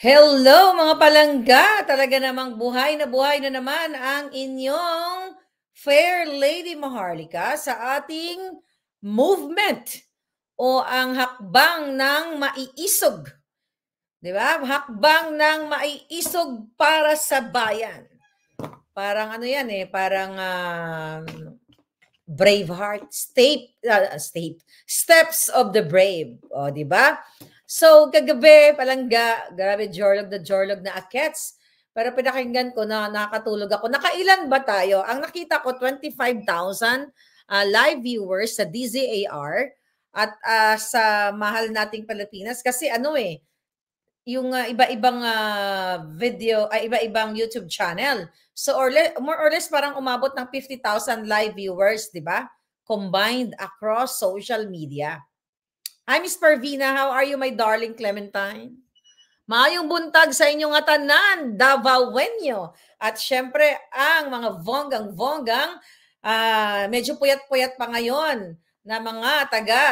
Hello mga palangga! Talaga namang buhay na buhay na naman ang inyong Fair Lady Maharlika sa ating movement o ang hakbang ng maiisog. Di ba? Hakbang ng maiisog para sa bayan. Parang ano yan eh, parang uh, Braveheart, step, uh, step, Steps of the Brave. O, di ba? So, kagabi, palangga, grabe, jorlog na jorlog na akets. Pero pinakinggan ko na nakatulog ako. Nakailan ba tayo? Ang nakita ko, 25,000 uh, ah, live viewers sa DZAR at uh, sa mahal nating Pilipinas. Kasi ano eh, yung uh, iba-ibang uh, video, ay uh, iba-ibang YouTube channel. So or more or less parang umabot ng 50,000 live viewers, 'di ba? Combined across social media. Hi, Miss Parvina. How are you, my darling Clementine? Maayong buntag sa inyong atanan, Davawenyo. At syempre, ang mga vonggang-vonggang, uh, medyo puyat-puyat pa ngayon na mga taga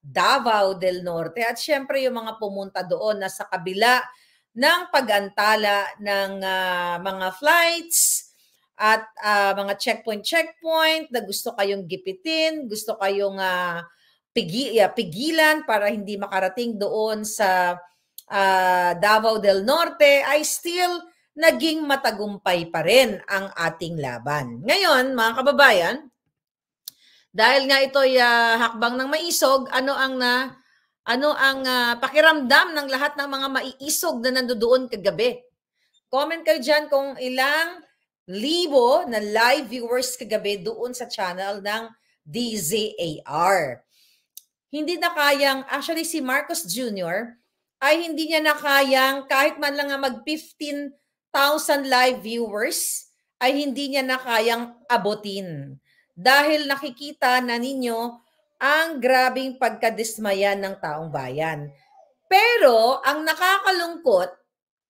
Davao del Norte. At syempre, yung mga pumunta doon na sa kabila ng pagantala ng uh, mga flights, at uh, mga checkpoint checkpoint na gusto kayong gipitin, gusto kayong uh, pigilan para hindi makarating doon sa uh, Davao del Norte ay still naging matagumpay pa rin ang ating laban. Ngayon, mga kababayan, dahil nga ito ay uh, hakbang ng maisog, ano ang na uh, ano ang uh, pakiramdam ng lahat ng mga maiisog na nandoon kagabi? Comment kayo diyan kung ilang libo na live viewers kagabi doon sa channel ng DZAR hindi na kayang, actually si Marcos Jr., ay hindi niya na kayang kahit man lang mag 15,000 live viewers, ay hindi niya na kayang abutin. Dahil nakikita na ninyo ang grabing pagkadismaya ng taong bayan. Pero ang nakakalungkot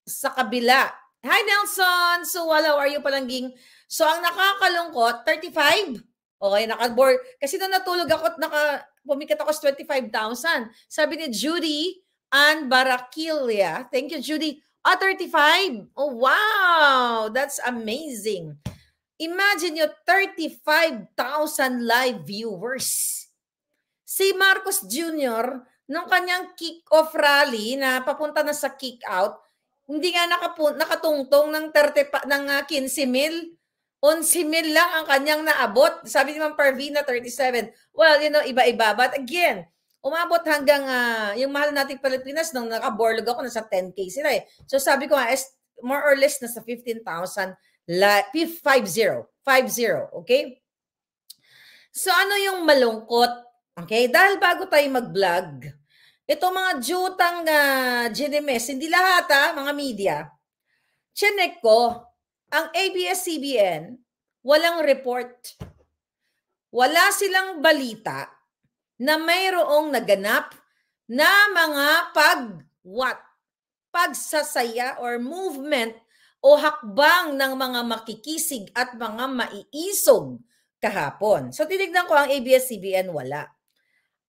sa kabila, Hi Nelson! So, hello, are you palangking? So, ang nakakalungkot, 35? Okay, naka-board. Kasi nung natulog ako at naka, pumikat ako sa 25,000. Sabi ni Judy Ann Barakilia. Thank you, Judy. Ah, oh, 35. Oh, wow! That's amazing. Imagine nyo, 35,000 live viewers. Si Marcos Jr., nung kanyang kick-off rally na papunta na sa kick-out, hindi nga nakapun- nakatungtong ng, 30 pa, ng 15 ah, mil 11,000 lang ang kanyang naabot. Sabi ni Ma'am Parvina, 37. Well, you know, iba-iba. But again, umabot hanggang uh, yung mahal nating Pilipinas nung nakaborlog ako, nasa 10K sila eh. So sabi ko nga, more or less nasa 15,000 la 50 50 okay so ano yung malungkot okay dahil bago tayo mag-vlog itong mga jutang uh, ah, GMS hindi lahat ha ah, mga media chinek ko ang ABS-CBN, walang report. Wala silang balita na mayroong naganap na mga pagwat, pagsasaya or movement o hakbang ng mga makikisig at mga maiisog kahapon. So tinignan ko ang ABS-CBN wala.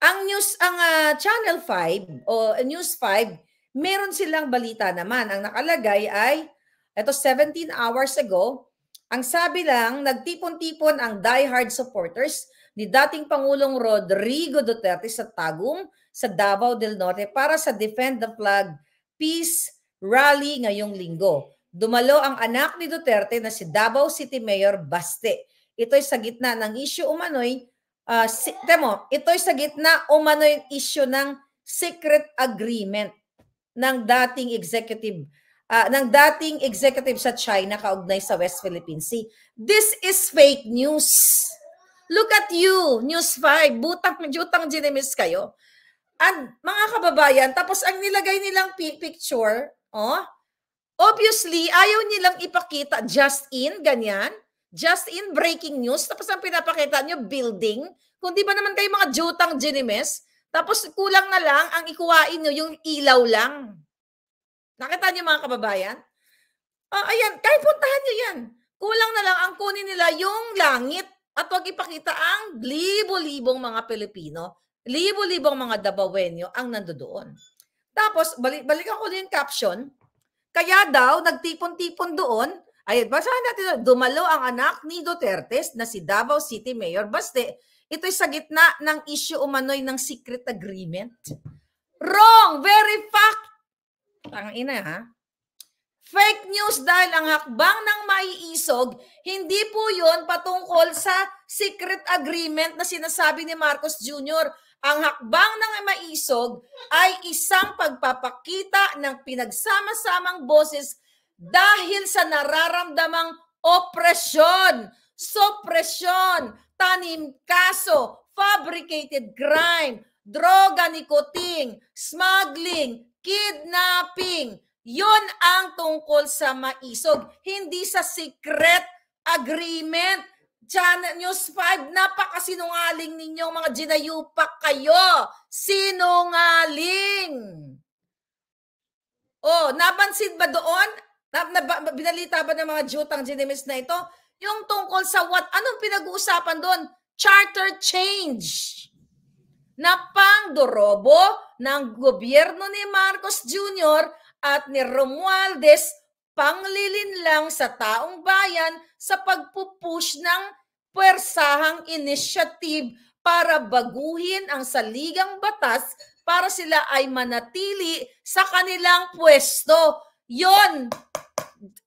Ang news ang uh, Channel 5 o ah, News 5, meron silang balita naman. Ang nakalagay ay ito 17 hours ago, ang sabi lang, nagtipon-tipon ang diehard supporters ni dating Pangulong Rodrigo Duterte sa Tagum sa Davao del Norte para sa Defend the Flag Peace Rally ngayong linggo. Dumalo ang anak ni Duterte na si Davao City Mayor Baste. Ito'y sa gitna ng issue umano'y uh, si, temo, ito'y sa gitna umano'y issue ng secret agreement ng dating executive uh, ng dating executive sa China kaugnay sa West Philippine Sea. This is fake news. Look at you, News 5. Butang, jutang ginimis kayo. And mga kababayan, tapos ang nilagay nilang picture, oh, obviously, ayaw nilang ipakita just in, ganyan. Just in breaking news. Tapos ang pinapakita nyo, building. Kung di ba naman kayo mga jutang ginimis, tapos kulang na lang ang ikuhain nyo, yung ilaw lang. Nakita niyo mga kababayan? Oh, ayan, kahit puntahan niyo yan. Kulang na lang ang kunin nila yung langit at wag ipakita ang libo-libong mga Pilipino, libo-libong mga Dabawenyo ang nandoon. Tapos, balik, balikan ko din yung caption. Kaya daw, nagtipon-tipon doon, ay basahin natin, dumalo ang anak ni Duterte na si Davao City Mayor Baste. Ito'y sa gitna ng issue umano'y ng secret agreement. Wrong! Very fact Tang ina ha. Ah. Fake news dahil ang hakbang ng maiisog, hindi po yon patungkol sa secret agreement na sinasabi ni Marcos Jr. Ang hakbang ng maiisog ay isang pagpapakita ng pinagsama-samang boses dahil sa nararamdamang opresyon, sopresyon, tanim kaso, fabricated crime, droga, nikoting, smuggling, kidnapping. Yun ang tungkol sa maisog, hindi sa secret agreement. Channel News 5, napakasinungaling ninyo mga ginayupak kayo. Sinungaling! Oh, napansin ba doon? Na, na, binalita ba ng mga jutang ginimis na ito? Yung tungkol sa what? Anong pinag-uusapan doon? Charter change. Na pang dorobo, ng gobyerno ni Marcos Jr. at ni Romualdez panglilin lang sa taong bayan sa pagpupush ng pwersahang initiative para baguhin ang saligang batas para sila ay manatili sa kanilang pwesto. Yon!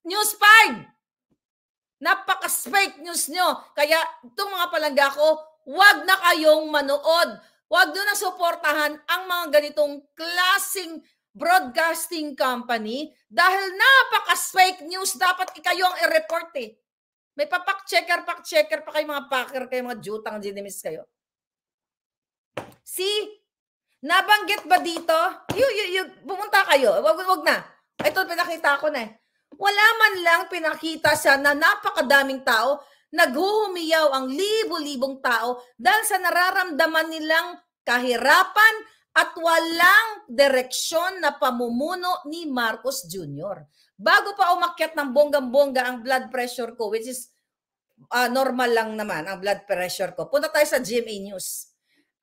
News 5! Napakas fake news nyo. Kaya itong mga palangga ko, wag na kayong manood Huwag nyo na suportahan ang mga ganitong klasing broadcasting company dahil napaka fake news dapat kayo ang i-report eh. May papak-checker, pak-checker pa kayo mga packer kayo, mga jutang ginimis kayo. See? Nabanggit ba dito? You, you, you, bumunta kayo. Wag, wag na. Ito, pinakita ko na eh. Wala man lang pinakita siya na napakadaming tao naghuhumiyaw ang libo-libong tao dahil sa nararamdaman nilang kahirapan at walang direksyon na pamumuno ni Marcos Jr. Bago pa umakyat ng bonggang-bongga ang blood pressure ko, which is uh, normal lang naman ang blood pressure ko, punta tayo sa GMA News.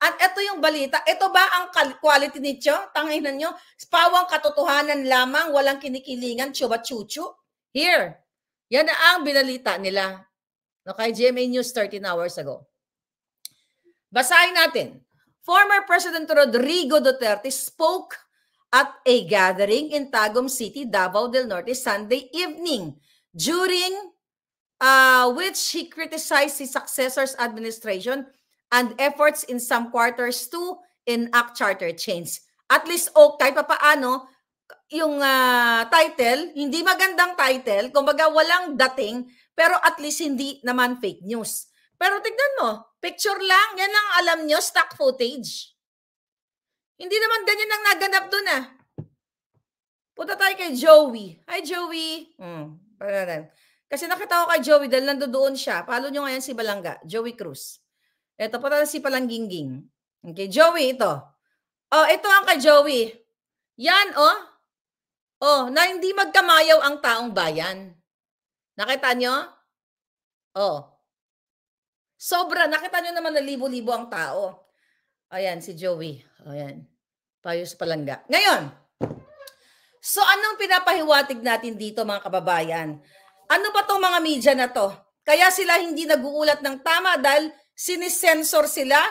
At ito yung balita. Ito ba ang quality nito? Tanginan nyo. Pawang katotohanan lamang, walang kinikilingan, chuba-chuchu. Here. Yan na ang binalita nila. No, kay GMA News 13 hours ago. Basahin natin. Former President Rodrigo Duterte spoke at a gathering in Tagum City, Davao del Norte, Sunday evening, during uh, which he criticized his successor's administration and efforts in some quarters to enact charter change. At least, o oh, kahit pa paano, yung uh, title, hindi magandang title, kumbaga walang dating, pero at least hindi naman fake news. Pero tignan mo, Picture lang, yan ang alam nyo, stock footage. Hindi naman ganyan ang naganap doon ah. Punta tayo kay Joey. Hi Joey. Hmm, paralan. Kasi nakita ko kay Joey dahil nandoon siya. Follow nyo ngayon si Balanga, Joey Cruz. Ito, punta si Palangginging. Okay, Joey, ito. Oh, ito ang kay Joey. Yan, oh. Oh, na hindi magkamayaw ang taong bayan. Nakita nyo? Oh. Sobra. Nakita nyo naman na libo-libo ang tao. Ayan, si Joey. Ayan. Payos sa palangga. Ngayon, so anong pinapahiwatig natin dito mga kababayan? Ano ba tong mga media na to? Kaya sila hindi naguulat ng tama dahil sinisensor sila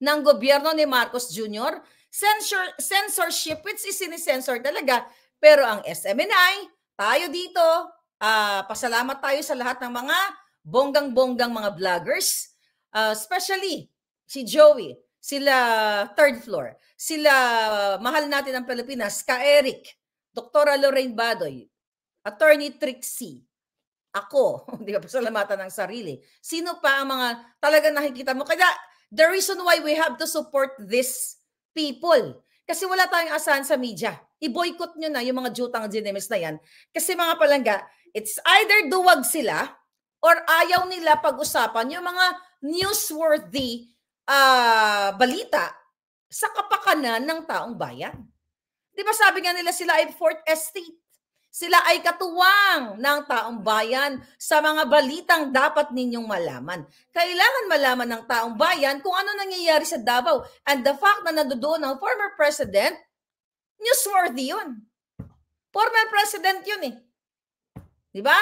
ng gobyerno ni Marcos Jr. Censor, censorship, which is sinisensor talaga. Pero ang SMNI, tayo dito, uh, pasalamat tayo sa lahat ng mga bonggang-bonggang mga vloggers, uh, ah, especially si Joey, sila third floor, sila mahal natin ang Pilipinas, ka Eric, Doktora Lorraine Badoy, Attorney Trixie, ako, hindi ba, pasalamatan ng sarili. Sino pa ang mga talaga nakikita mo? Kaya the reason why we have to support this people. Kasi wala tayong asahan sa media. I-boycott nyo na yung mga jutang dinemes na yan. Kasi mga palangga, it's either duwag sila or ayaw nila pag-usapan yung mga newsworthy uh, balita sa kapakanan ng taong bayan. Di ba sabi nga nila sila ay fourth estate? Sila ay katuwang ng taong bayan sa mga balitang dapat ninyong malaman. Kailangan malaman ng taong bayan kung ano nangyayari sa Davao. And the fact na nandoon ang former president, newsworthy yun. Former president yun eh. Di ba?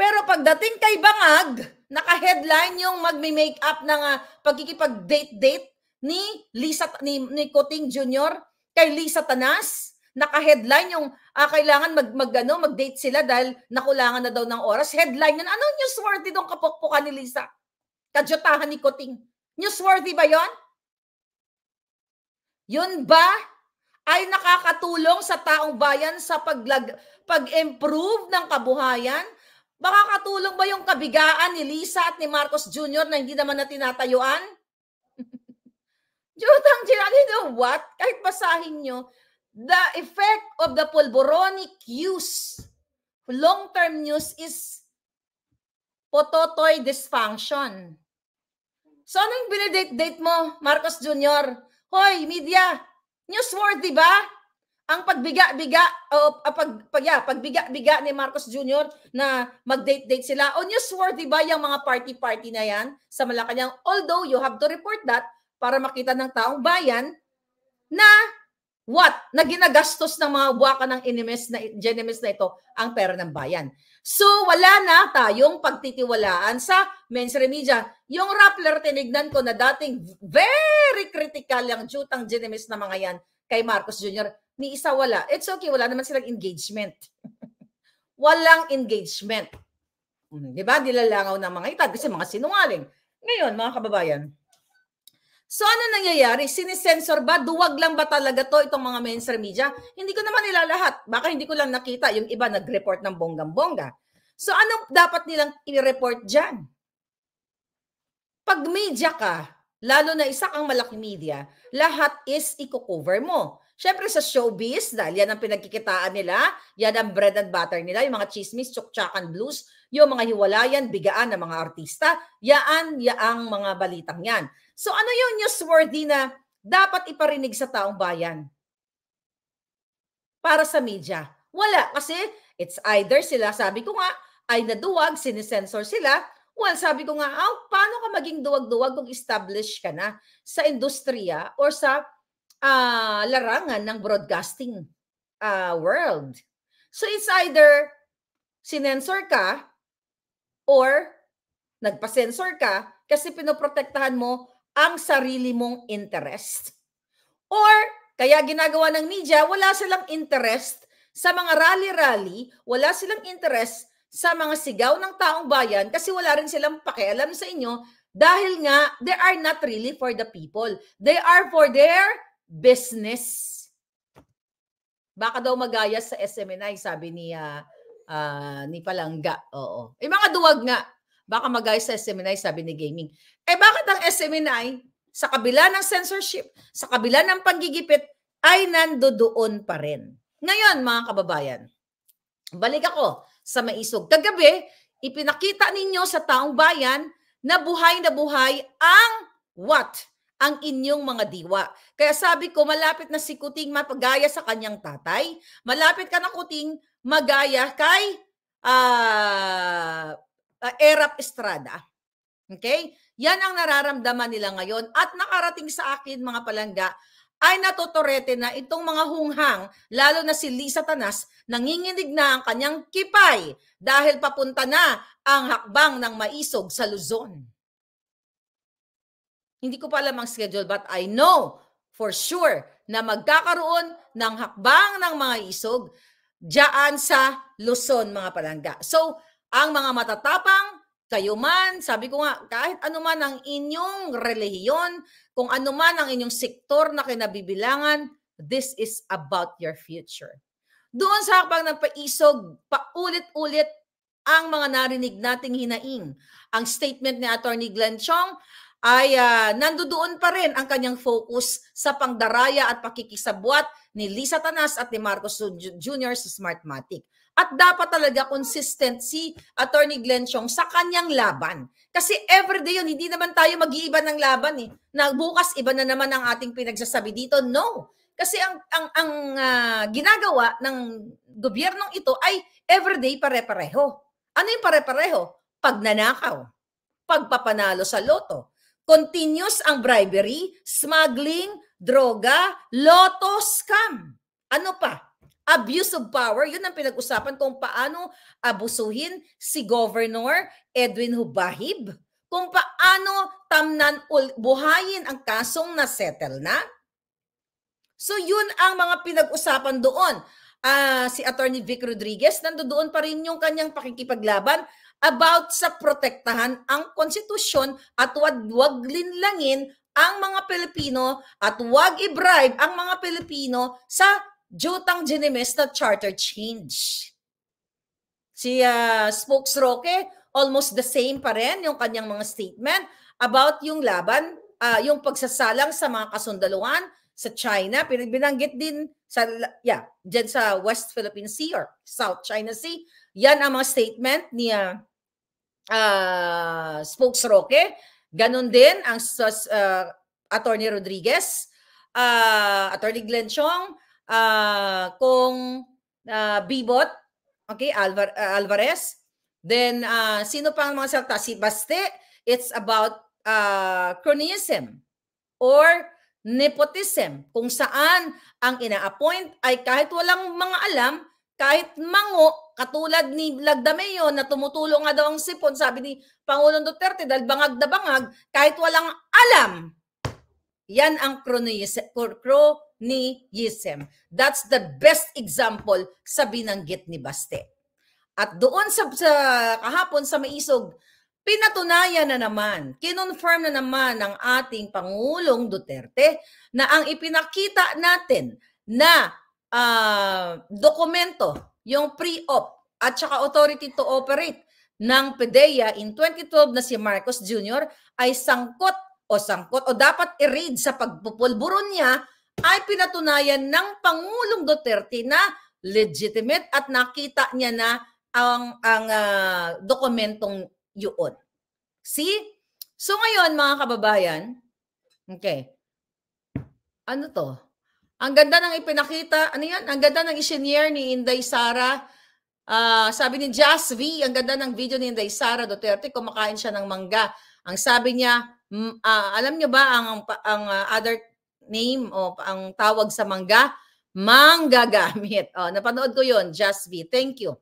Pero pagdating kay Bangag, naka-headline yung magme-make up ng uh, pagkikipag-date-date ni Lisa ni, ni Coting Jr. kay Lisa Tanas. Naka-headline yung uh, kailangan mag magano mag-date sila dahil nakulangan na daw ng oras. Headline nun. Ano newsworthy dong kapokpokan ni Lisa? Kadyotahan ni Coting. Newsworthy ba yon? Yun ba ay nakakatulong sa taong bayan sa pag pag-improve ng kabuhayan? Makakatulong ba yung kabigaan ni Lisa at ni Marcos Jr. na hindi naman na tinatayuan? Jutang Gerald, you know what? Kahit basahin nyo, the effect of the polboronic use, long-term use is pototoy dysfunction. So anong binidate-date mo, Marcos Jr.? Hoy, media, newsworthy ba? ang pagbiga-biga o ah, pag, pag yeah, pagbiga-biga ni Marcos Jr. na mag-date-date sila. O newsworthy ba yung mga party-party na yan sa Malacanang? Although you have to report that para makita ng taong bayan na what? Na ginagastos ng mga buwaka ng inimis na, genimis na ito ang pera ng bayan. So wala na tayong pagtitiwalaan sa mainstream media. Yung Rappler, tinignan ko na dating very critical yung jutang genemis na mga yan kay Marcos Jr ni isa wala. It's okay, wala naman silang engagement. Walang engagement. Mm. Di ba? Dilalangaw ng mga itad kasi mga sinungaling. Ngayon, mga kababayan, So ano nangyayari? Sinisensor ba? Duwag lang ba talaga to itong mga mainstream media? Hindi ko naman nila lahat. Baka hindi ko lang nakita yung iba nag-report ng bonggang bongga So ano dapat nilang i-report dyan? Pag media ka, lalo na isa kang malaking media, lahat is i-cover mo. Siyempre sa showbiz, dahil yan ang pinagkikitaan nila, yan ang bread and butter nila, yung mga chismis, tsuktsakan blues, yung mga hiwalayan, bigaan ng mga artista, yaan, yaang mga balitang yan. So ano yung newsworthy na dapat iparinig sa taong bayan? Para sa media. Wala, kasi it's either sila, sabi ko nga, ay naduwag, sinisensor sila, Well, sabi ko nga, oh, paano ka maging duwag-duwag kung established ka na sa industriya or sa uh, larangan ng broadcasting uh, world. So it's either sinensor ka or nagpasensor ka kasi pinoprotektahan mo ang sarili mong interest. Or kaya ginagawa ng media, wala silang interest sa mga rally-rally, wala silang interest sa mga sigaw ng taong bayan kasi wala rin silang pakialam sa inyo dahil nga they are not really for the people. They are for their business. Baka daw magaya sa SMNI, sabi ni, uh, uh, ni Palangga. Oo. Eh mga duwag nga. Baka magaya sa SMNI, sabi ni Gaming. Eh bakit ang SMNI, sa kabila ng censorship, sa kabila ng panggigipit, ay nandodoon pa rin. Ngayon, mga kababayan, balik ako sa maisog. Kagabi, ipinakita ninyo sa taong bayan na buhay na buhay ang what? ang inyong mga diwa. Kaya sabi ko, malapit na si Kuting mapagaya sa kanyang tatay. Malapit ka na Kuting magaya kay uh, uh, Erap Estrada. Okay? Yan ang nararamdaman nila ngayon. At nakarating sa akin mga palangga, ay natotorete na itong mga hunghang, lalo na si Lisa Tanas, nanginginig na ang kanyang kipay dahil papunta na ang hakbang ng maisog sa Luzon. Hindi ko pa alam ang schedule but I know for sure na magkakaroon ng hakbang ng mga isog diyan sa Luzon mga palangga. So, ang mga matatapang, kayo man, sabi ko nga, kahit ano man ang inyong relihiyon, kung ano man ang inyong sektor na kinabibilangan, this is about your future. Doon sa hakbang ng paisog, paulit-ulit ang mga narinig nating hinaing. Ang statement ni Attorney Glenn Chong, ay uh, nandoon pa rin ang kanyang focus sa pangdaraya at pakikisabwat ni Lisa Tanas at ni Marcos Jr. sa Smartmatic. At dapat talaga consistent si Attorney Glenn Chong sa kanyang laban. Kasi everyday yun, hindi naman tayo mag-iiba ng laban eh. Nagbukas, iba na naman ang ating pinagsasabi dito. No. Kasi ang ang ang uh, ginagawa ng gobyernong ito ay everyday pare-pareho. Ano yung pare-pareho? Pagnanakaw, pagpapanalo sa loto, Continuous ang bribery, smuggling, droga, lotto scam. Ano pa? Abuse of power, yun ang pinag-usapan kung paano abusuhin si Governor Edwin Hubahib. Kung paano tamnan buhayin ang kasong na-settle na. So yun ang mga pinag-usapan doon. Uh, si Attorney Vic Rodriguez, nandoon pa rin yung kanyang pakikipaglaban about sa protektahan ang konstitusyon at wag, wag linlangin ang mga Pilipino at wag i-bribe ang mga Pilipino sa Jutang Ginimis na charter change. Si uh, Spokes Roque, almost the same pa rin yung kanyang mga statement about yung laban, uh, yung pagsasalang sa mga kasundaluan sa China. Binanggit din sa, yeah, dyan sa West Philippine Sea or South China Sea. Yan ang mga statement niya. uh, uh, Spokes Roque. Ganon din ang uh, Attorney Rodriguez, uh, Attorney Glenn Chong, uh, kung uh, Bibot, okay, Alvar uh, Alvarez. Then, uh, sino pang mga salta? Si Baste, it's about uh, cronyism or nepotism, kung saan ang ina-appoint ay kahit walang mga alam, kahit mango, Katulad ni Lagdameo na tumutulong nga daw ang sipon, sabi ni Pangulong Duterte, dahil bangag na bangag, kahit walang alam. Yan ang cronyism. That's the best example sa binanggit ni Baste. At doon sa, sa kahapon sa Maisog, Pinatunayan na naman, kinonfirm na naman ng ating Pangulong Duterte na ang ipinakita natin na uh, dokumento yung pre-op at saka authority to operate ng PDEA in 2012 na si Marcos Jr. ay sangkot o sangkot o dapat i read sa pagpupulburon niya ay pinatunayan ng Pangulong Duterte na legitimate at nakita niya na ang ang uh, dokumentong yun. See? So ngayon mga kababayan, okay. Ano to? Ang ganda ng ipinakita, ano yan? Ang ganda ng isinier ni Inday Sara. Uh, sabi ni Jazz V, ang ganda ng video ni Inday Sara Duterte, kumakain siya ng mangga. Ang sabi niya, uh, alam niyo ba ang, ang uh, other name o ang tawag sa mangga? Mangga gamit. Oh, napanood ko yon Jazz V. Thank you.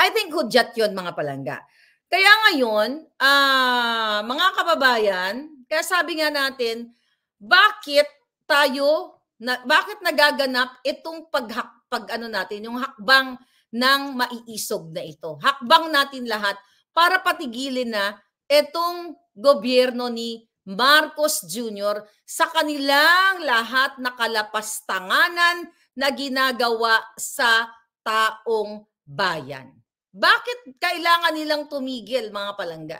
I think hudyat yon mga palangga. Kaya ngayon, uh, mga kababayan, kaya sabi nga natin, bakit tayo na, bakit nagaganap itong paghak, pag ano natin, yung hakbang ng maiisog na ito. Hakbang natin lahat para patigilin na itong gobyerno ni Marcos Jr. sa kanilang lahat na kalapastanganan na ginagawa sa taong bayan. Bakit kailangan nilang tumigil mga palangga?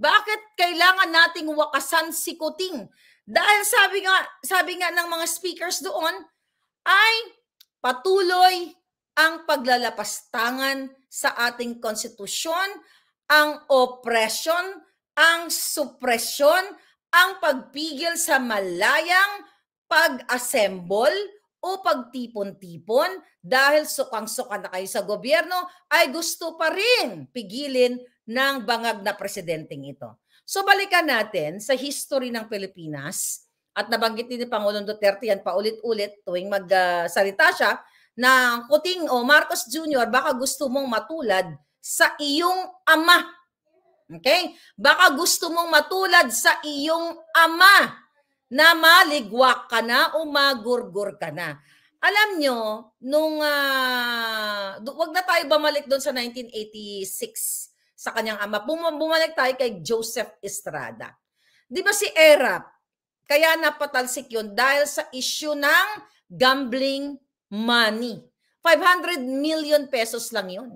Bakit kailangan nating wakasan si Kuting dahil sabi nga, sabi nga ng mga speakers doon, ay patuloy ang paglalapastangan sa ating konstitusyon, ang oppression, ang suppression, ang pagpigil sa malayang pag-assemble o pagtipon-tipon dahil sukang-suka na kayo sa gobyerno ay gusto pa rin pigilin ng bangag na presidenteng ito. So balikan natin sa history ng Pilipinas at nabanggit ni Pangulong Duterte yan paulit-ulit tuwing magsalita siya na Kuting o Marcos Jr. baka gusto mong matulad sa iyong ama. Okay? Baka gusto mong matulad sa iyong ama na maligwak ka na o magurgur ka na. Alam nyo, nung, uh, wag na tayo bumalik doon sa 1986 sa kanyang ama. Bum- bumalik tayo kay Joseph Estrada. Di ba si Erap, kaya napatalsik yun dahil sa issue ng gambling money. 500 million pesos lang yun.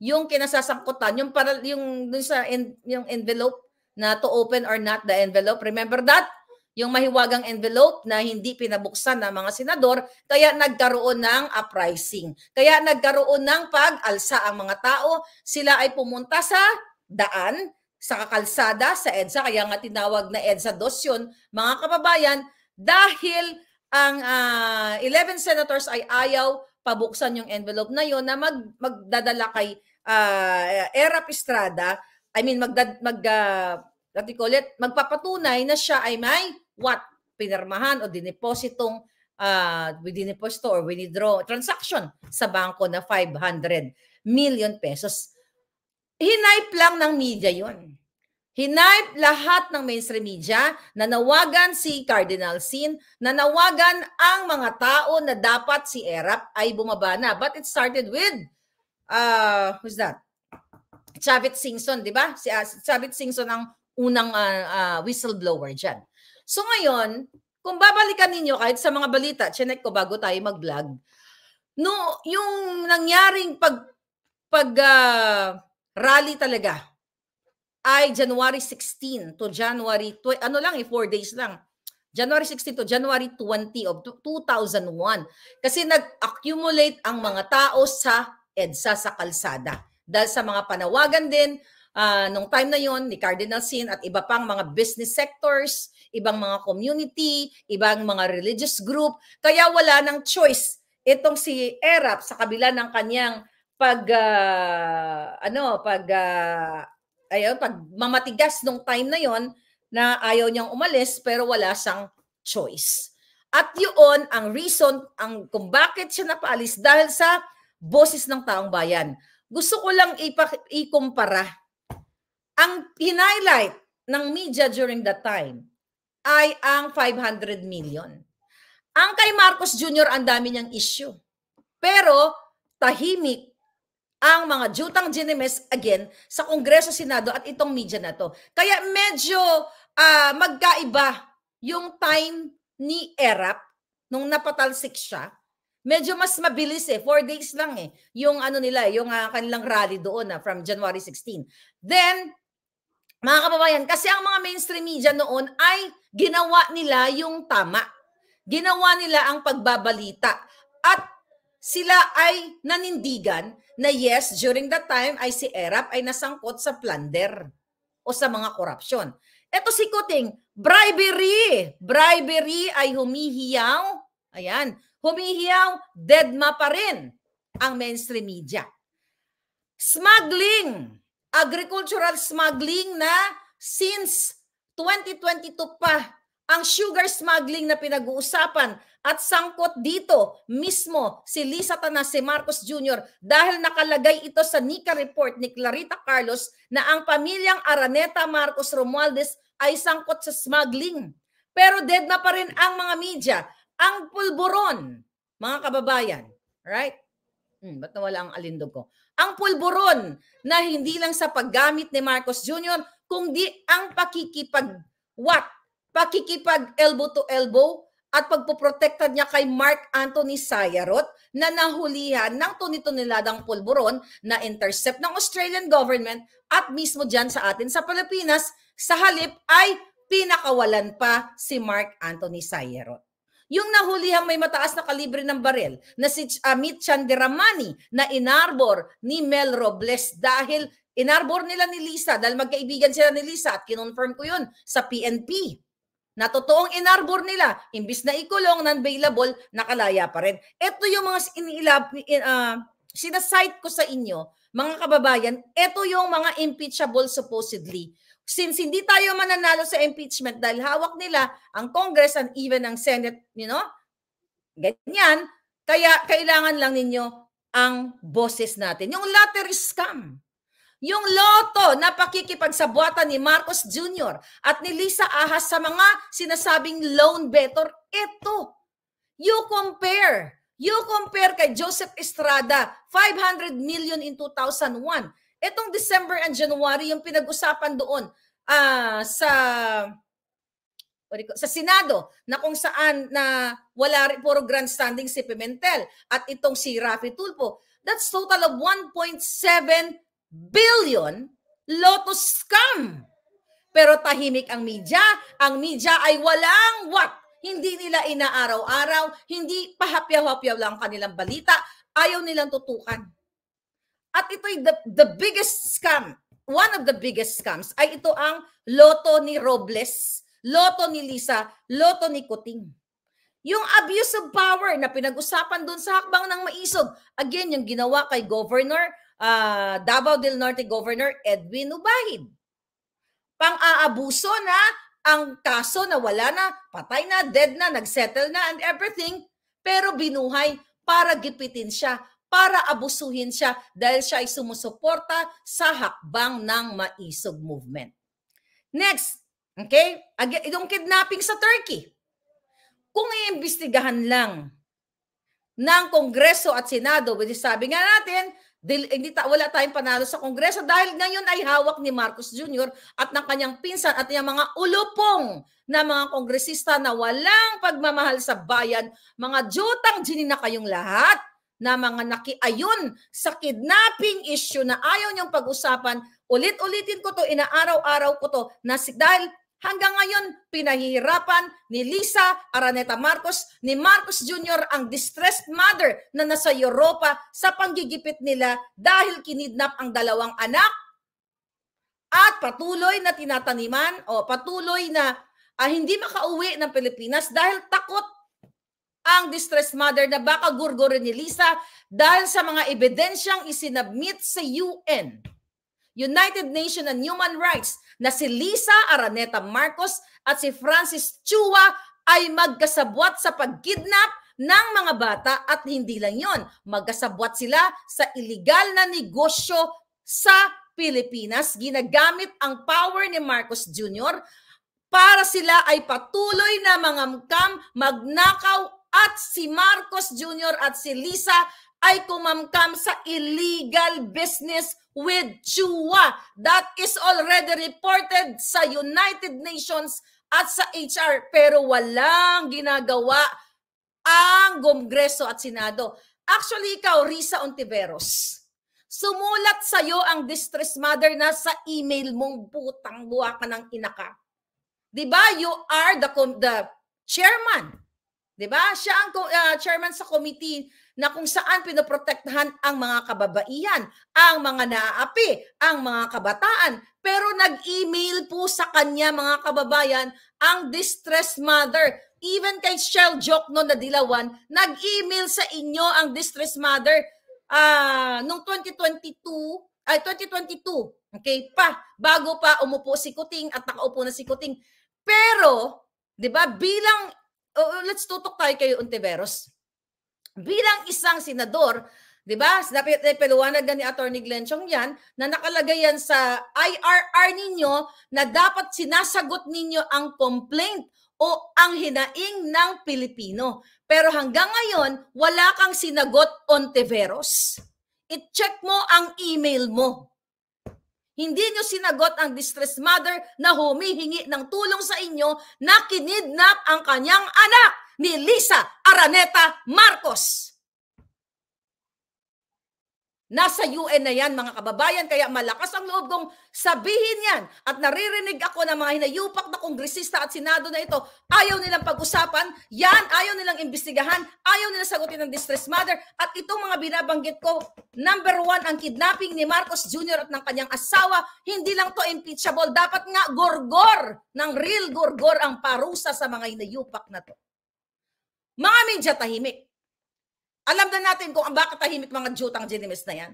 Yung kinasasangkutan, yung para yung dun sa en, yung envelope na to open or not the envelope. Remember that? yung mahiwagang envelope na hindi pinabuksan ng mga senador, kaya nagkaroon ng uprising. Kaya nagkaroon ng pag-alsa ang mga tao. Sila ay pumunta sa daan, sa kakalsada, sa EDSA, kaya nga tinawag na EDSA 2 yun, mga kababayan, dahil ang uh, ah, 11 senators ay ayaw pabuksan yung envelope na yon na mag, magdadala kay uh, Erap Estrada, I mean, magdad, mag, uh, what call it, magpapatunay na siya ay may what pinirmahan o dinepositong uh, ah, we dineposito or we withdraw transaction sa bangko na 500 million pesos. Hinipe lang ng media yon. Hinipe lahat ng mainstream media, nanawagan si Cardinal Sin, nanawagan ang mga tao na dapat si ERAP ay bumaba na. But it started with, uh, who's that? Chavit Singson, di ba? Si uh, Chavit Singson ang unang uh, uh, whistleblower dyan. So ngayon, kung babalikan ninyo kahit sa mga balita, chinek ko bago tayo mag-vlog, no, yung nangyaring pag, pag uh, rally talaga ay January 16 to January, 20, ano lang eh, 4 days lang. January 16 to January 20 of 2001. Kasi nag-accumulate ang mga tao sa EDSA sa kalsada. Dahil sa mga panawagan din, uh, nung time na yon ni Cardinal Sin at iba pang mga business sectors, ibang mga community, ibang mga religious group. Kaya wala ng choice itong si Erap sa kabila ng kanyang pag uh, ano pag uh, ayun pag mamatigas nung time na yon na ayaw niyang umalis pero wala siyang choice. At yun ang reason ang kung bakit siya napaalis dahil sa boses ng taong bayan. Gusto ko lang ipak- ang highlight ng media during that time ay ang 500 million. Ang kay Marcos Jr. ang dami niyang issue. Pero tahimik ang mga jutang ginimes again sa Kongreso, Senado at itong media na to. Kaya medyo uh, magkaiba yung time ni ERAP nung napatalsik siya. Medyo mas mabilis eh. Four days lang eh. Yung ano nila, yung uh, kanilang rally doon na uh, from January 16. Then, mga kababayan, kasi ang mga mainstream media noon ay ginawa nila yung tama. Ginawa nila ang pagbabalita. At sila ay nanindigan na yes, during that time ay si Erap ay nasangkot sa plunder o sa mga korupsyon. Ito si Kuting, bribery. Bribery ay humihiyaw. Ayan, humihiyaw, deadma pa rin ang mainstream media. Smuggling, agricultural smuggling na since 2022 pa ang sugar smuggling na pinag-uusapan at sangkot dito mismo si Lisa Tanas, si Marcos Jr. dahil nakalagay ito sa NICA report ni Clarita Carlos na ang pamilyang Araneta Marcos Romualdez ay sangkot sa smuggling. Pero dead na pa rin ang mga media, ang pulburon, mga kababayan. Right? Hmm, ba't nawala ang alindog ko? ang pulburon na hindi lang sa paggamit ni Marcos Jr., kundi ang pakikipag-what? pakikipag elbow to elbow at pagpoprotekta niya kay Mark Anthony Sayarot na nahulihan ng tunituniladang pulburon na intercept ng Australian government at mismo dyan sa atin sa Pilipinas, sa halip ay pinakawalan pa si Mark Anthony Sayarot. Yung nahulihang may mataas na kalibre ng baril na si Amit ah, Chandiramani na inarbor ni Mel Robles dahil inarbor nila ni Lisa dahil magkaibigan sila ni Lisa at kinonfirm ko yun sa PNP na totoong inarbor nila, imbis na ikulong, non-bailable, nakalaya pa rin. Ito yung mga iniilab, in, uh, sinasite ko sa inyo, mga kababayan, ito yung mga impeachable supposedly since hindi tayo mananalo sa impeachment dahil hawak nila ang Congress and even ang Senate, you know, ganyan, kaya kailangan lang ninyo ang boses natin. Yung lottery scam, yung loto na pakikipagsabwatan ni Marcos Jr. at ni Lisa Ahas sa mga sinasabing loan better, ito. You compare You compare kay Joseph Estrada, 500 million in 2001. Itong December and January, yung pinag-usapan doon uh, sa sa Senado na kung saan na wala rin puro grandstanding si Pimentel at itong si Rafi Tulpo. That's total of 1.7 billion Lotus scam. Pero tahimik ang media. Ang media ay walang what. Hindi nila inaaraw-araw, hindi pahapyaw-hapyaw lang kanilang balita. Ayaw nilang tutukan. At ito'y the, the biggest scam, one of the biggest scams, ay ito ang loto ni Robles, loto ni Lisa, loto ni Kuting. Yung abuse of power na pinag-usapan doon sa hakbang ng maisog, again, yung ginawa kay Governor, uh, Davao del Norte Governor Edwin Ubahid. Pang-aabuso na ang kaso na wala na, patay na, dead na, nagsettle na and everything, pero binuhay para gipitin siya para abusuhin siya dahil siya ay sumusuporta sa hakbang ng Maisog Movement. Next, okay? Again, itong kidnapping sa Turkey. Kung iimbestigahan lang ng Kongreso at Senado, which sabi nga natin, hindi ta, wala tayong panalo sa Kongreso dahil ngayon ay hawak ni Marcos Jr. at ng kanyang pinsan at yung mga ulupong na mga kongresista na walang pagmamahal sa bayan, mga jutang ginina kayong lahat na mga nakiayon sa kidnapping issue na ayaw niyang pag-usapan. Ulit-ulitin ko to, inaaraw-araw ko to na si, dahil hanggang ngayon pinahihirapan ni Lisa Araneta Marcos, ni Marcos Jr. ang distressed mother na nasa Europa sa panggigipit nila dahil kinidnap ang dalawang anak at patuloy na tinataniman o patuloy na ah, hindi makauwi ng Pilipinas dahil takot ang distress mother na baka gurgurin ni Lisa dahil sa mga ebidensyang isinabmit sa UN. United Nations and Human Rights na si Lisa Araneta Marcos at si Francis Chua ay magkasabwat sa pagkidnap ng mga bata at hindi lang yon, magkasabwat sila sa ilegal na negosyo sa Pilipinas. Ginagamit ang power ni Marcos Jr. para sila ay patuloy na mangamkam, magnakaw at si Marcos Jr. at si Lisa ay kumamkam sa illegal business with Chua. That is already reported sa United Nations at sa HR pero walang ginagawa ang Kongreso at Senado. Actually, ikaw, Risa Ontiveros, sumulat sa'yo ang distress mother na sa email mong putang buwa ka ng inaka. Diba? You are the, the chairman 'Di ba? Siya ang uh, chairman sa committee na kung saan pinoprotektahan ang mga kababaihan, ang mga naaapi, ang mga kabataan. Pero nag-email po sa kanya mga kababayan ang distressed mother. Even kay Shell Joke no na dilawan, nag-email sa inyo ang distressed mother uh, nung 2022, ay 2022, okay, pa, bago pa umupo si Kuting at nakaupo na si Kuting. Pero, 'di ba? Bilang oh, let's tutok tayo kay Ontiveros. Bilang isang senador, 'di ba? Napiliwanagan ni Attorney Glenn Chong 'yan na nakalagay yan sa IRR ninyo na dapat sinasagot ninyo ang complaint o ang hinaing ng Pilipino. Pero hanggang ngayon, wala kang sinagot Ontiveros. I-check mo ang email mo. Hindi nyo sinagot ang distressed mother na humihingi ng tulong sa inyo na kinidnap ang kanyang anak ni Lisa Araneta Marcos. Nasa UN na yan mga kababayan, kaya malakas ang loob kong sabihin yan. At naririnig ako ng mga hinayupak na kongresista at senado na ito, ayaw nilang pag-usapan, yan, ayaw nilang imbestigahan, ayaw nilang sagutin ng distress mother. At itong mga binabanggit ko, number one, ang kidnapping ni Marcos Jr. at ng kanyang asawa, hindi lang to impeachable, dapat nga gorgor, ng real gorgor ang parusa sa mga hinayupak na to. Mga media tahimik. Alam na natin kung bakit tahimik mga jutang ginimis na yan.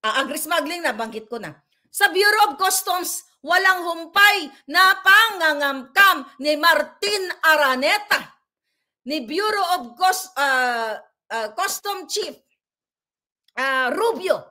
Uh, ah, agri smuggling na, banggit ko na. Sa Bureau of Customs, walang humpay na pangangamkam ni Martin Araneta, ni Bureau of Cus- uh, uh, Custom Chief uh, Rubio,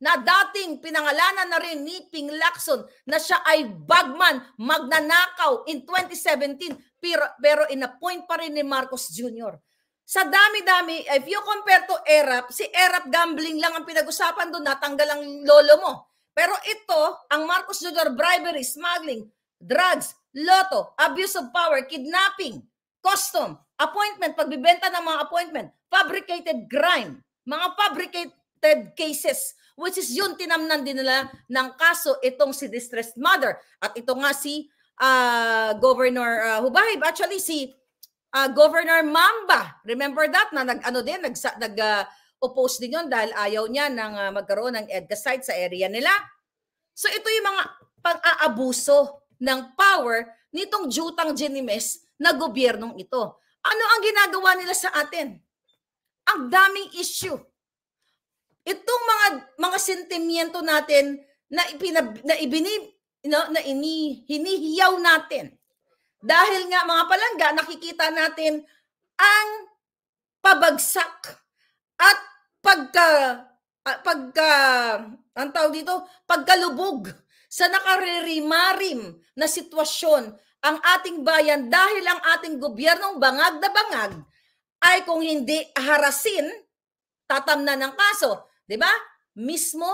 na dating pinangalanan na rin ni Ping Lacson na siya ay bagman, magnanakaw in 2017 pero, pero inappoint pa rin ni Marcos Jr. Sa dami-dami, if you compare to ERAP, si ERAP gambling lang ang pinag-usapan doon, natanggal ang lolo mo. Pero ito, ang Marcos Jr. bribery, smuggling, drugs, loto, abuse of power, kidnapping, custom, appointment, pagbibenta ng mga appointment, fabricated crime, mga fabricated cases, which is yun tinamnan din nila ng kaso itong si distressed mother. At ito nga si uh, Governor uh, ah, Hubahib, actually si uh, Governor Mamba. Remember that na nag ano din nag nag uh, oppose din yon dahil ayaw niya nang uh, magkaroon ng EDSA site sa area nila. So ito yung mga pang-aabuso ng power nitong jutang genimes na gobyernong ito. Ano ang ginagawa nila sa atin? Ang daming issue. Itong mga mga sentimiento natin na ipinab, na ibinib, na, na ini, hinihiyaw natin dahil nga mga palangga, nakikita natin ang pabagsak at pagka ah, pagka ang tawag dito, pagkalubog sa nakaririmarim na sitwasyon ang ating bayan dahil ang ating gobyernong bangag na bangag ay kung hindi harasin, tatamnan ng kaso. ba? Diba? Mismo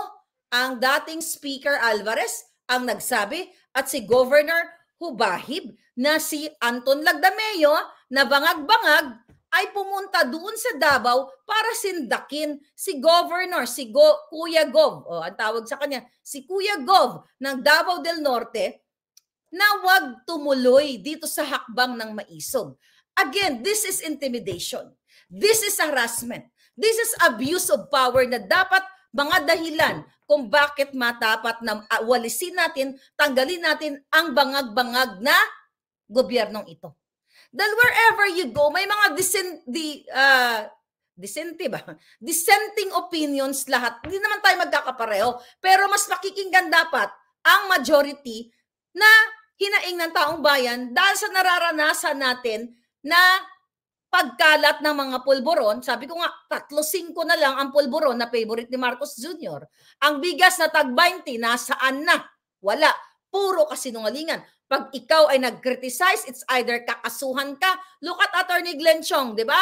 ang dating Speaker Alvarez ang nagsabi at si Governor Hubahib na si Anton Lagdameo na bangag-bangag ay pumunta doon sa Davao para sindakin si governor, si Go, Kuya Gov, o ang tawag sa kanya, si Kuya Gov ng Davao del Norte na wag tumuloy dito sa hakbang ng maisog. Again, this is intimidation. This is harassment. This is abuse of power na dapat mga dahilan kung bakit matapat na ah, walisin natin, tanggalin natin ang bangag-bangag na gobyernong ito. Dahil wherever you go, may mga dissent, di, uh, ah, dissenting ba? Dissenting opinions lahat. Hindi naman tayo magkakapareho. Pero mas makikinggan dapat ang majority na hinaing ng taong bayan dahil sa nararanasan natin na pagkalat ng mga pulburon. Sabi ko nga, tatlo, singko na lang ang pulburon na favorite ni Marcos Jr. Ang bigas na tag-20, nasaan na? Wala. Puro kasinungalingan. Pag ikaw ay nag-criticize, it's either kakasuhan ka. Look at Attorney Glenn Chong, di ba?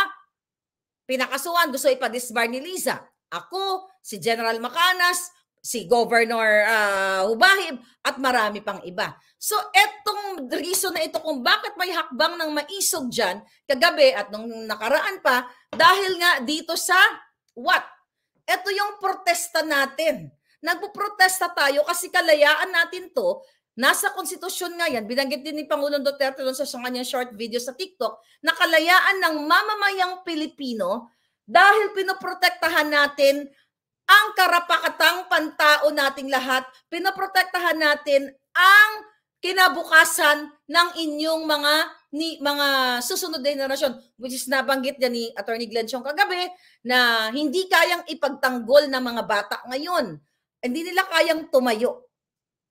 Pinakasuhan, gusto ipadisbar ni Liza. Ako, si General Macanas, si Governor uh, Hubahib at marami pang iba. So etong reason na ito kung bakit may hakbang ng maisog dyan kagabi at nung nakaraan pa dahil nga dito sa what? Ito yung protesta natin. Nagpo-protesta tayo kasi kalayaan natin to Nasa konstitusyon nga yan, binanggit din ni Pangulong Duterte doon sa kanyang short video sa TikTok, nakalayaan ng mamamayang Pilipino dahil pinoprotektahan natin ang karapakatang pantao nating lahat, pinoprotektahan natin ang kinabukasan ng inyong mga ni mga susunod na generasyon which is nabanggit niya ni Attorney Glenn Chong kagabi na hindi kayang ipagtanggol ng mga bata ngayon. Hindi nila kayang tumayo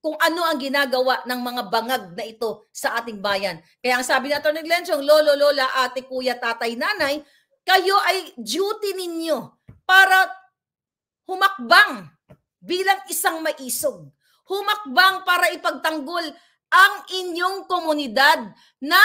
kung ano ang ginagawa ng mga bangag na ito sa ating bayan. Kaya ang sabi na ito ng Lensyong, Lolo, Lola, Ate, Kuya, Tatay, Nanay, kayo ay duty ninyo para humakbang bilang isang maisog. Humakbang para ipagtanggol ang inyong komunidad na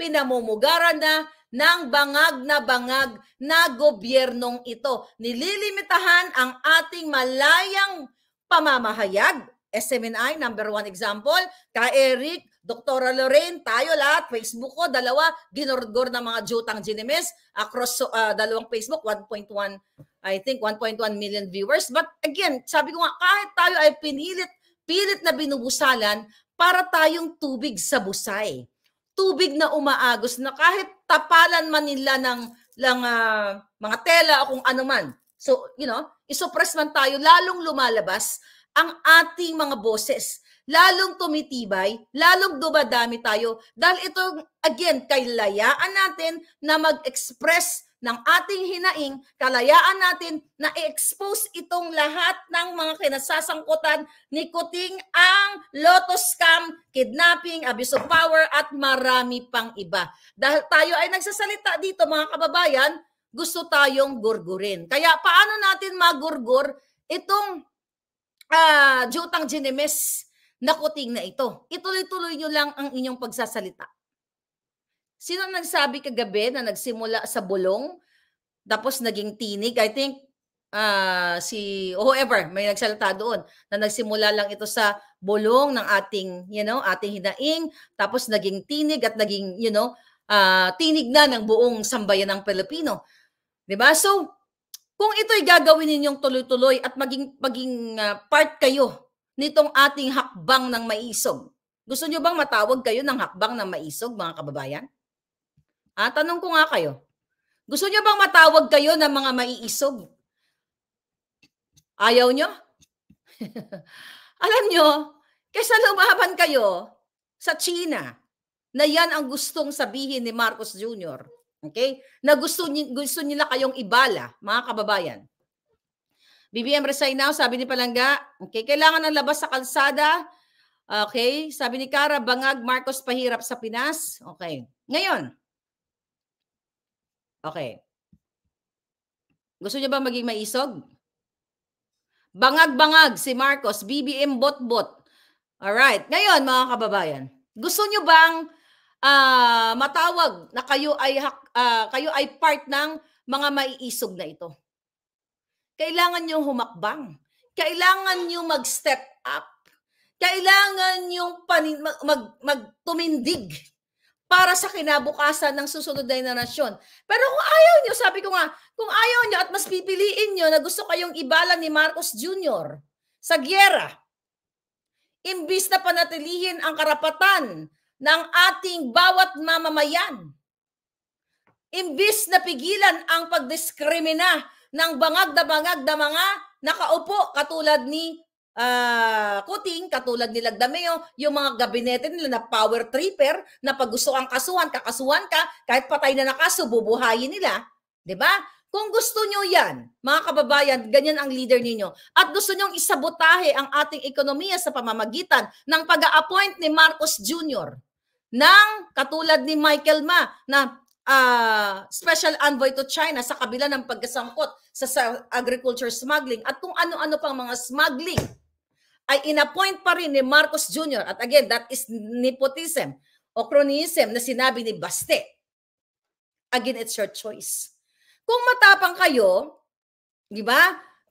pinamumugaran na ng bangag na bangag na gobyernong ito. Nililimitahan ang ating malayang pamamahayag SMNI, number one example. Ka Eric, Dr. Lorraine, tayo lahat, Facebook ko, dalawa, ginurgor ng mga jutang ginimes across uh, dalawang Facebook, 1.1, I think 1.1 million viewers. But again, sabi ko nga, kahit tayo ay pinilit, pilit na binubusalan para tayong tubig sa busay. Tubig na umaagos na kahit tapalan man nila ng, lang, uh, ah, mga tela o kung ano man. So, you know, isopress man tayo, lalong lumalabas ang ating mga boses. Lalong tumitibay, lalong dumadami tayo dahil ito, again, kailayaan natin na mag-express ng ating hinaing, kalayaan natin na i-expose itong lahat ng mga kinasasangkutan ni Kuting ang Lotus Scam, kidnapping, abuse of power at marami pang iba. Dahil tayo ay nagsasalita dito mga kababayan, gusto tayong gurgurin. Kaya paano natin magurgur itong uh, Jutang Ginemes na kuting na ito. Ituloy-tuloy nyo lang ang inyong pagsasalita. Sino nagsabi kagabi na nagsimula sa bulong tapos naging tinig? I think uh, si whoever may nagsalita doon na nagsimula lang ito sa bulong ng ating, you know, ating hinaing tapos naging tinig at naging, you know, uh, tinig na ng buong sambayan ng Pilipino. 'Di ba? So, kung ito'y gagawin ninyong tuloy-tuloy at maging, maging uh, part kayo nitong ating hakbang ng maisog, gusto nyo bang matawag kayo ng hakbang ng maisog, mga kababayan? Ah, tanong ko nga kayo. Gusto nyo bang matawag kayo ng mga maiisog? Ayaw nyo? Alam nyo, kaysa lumaban kayo sa China, na yan ang gustong sabihin ni Marcos Jr. Okay? Na gusto, gusto nila kayong ibala, mga kababayan. BBM resign now, sabi ni Palanga. Okay, kailangan ng labas sa kalsada. Okay, sabi ni Cara, bangag Marcos pahirap sa Pinas. Okay. Ngayon. Okay. Gusto niya ba maging maisog? Bangag-bangag si Marcos, BBM bot-bot. All right. Ngayon, mga kababayan, gusto niyo bang uh, matawag na kayo ay hak uh, kayo ay part ng mga maiisog na ito. Kailangan nyo humakbang. Kailangan nyo mag-step up. Kailangan nyo panin- mag, mag, magtumindig para sa kinabukasan ng susunod na generasyon. Pero kung ayaw nyo, sabi ko nga, kung ayaw nyo at mas pipiliin nyo na gusto kayong ibala ni Marcos Jr. sa gyera, imbis na panatilihin ang karapatan ng ating bawat mamamayan Imbis na pigilan ang pagdiskrimina ng bangag na bangag na mga nakaupo katulad ni uh, Kuting, katulad ni Lagdameo, yung mga gabinete nila na power tripper na pag gusto kang kasuhan, kakasuhan ka, kahit patay na nakaso, bubuhayin nila. 'Di ba? Kung gusto nyo yan, mga kababayan, ganyan ang leader ninyo. At gusto nyong isabotahe ang ating ekonomiya sa pamamagitan ng pag appoint ni Marcos Jr. ng katulad ni Michael Ma na uh, special envoy to China sa kabila ng pagkasangkot sa, sa agriculture smuggling at kung ano-ano pang mga smuggling ay inappoint pa rin ni Marcos Jr. At again, that is nepotism o cronyism na sinabi ni Baste. Again, it's your choice. Kung matapang kayo, di ba?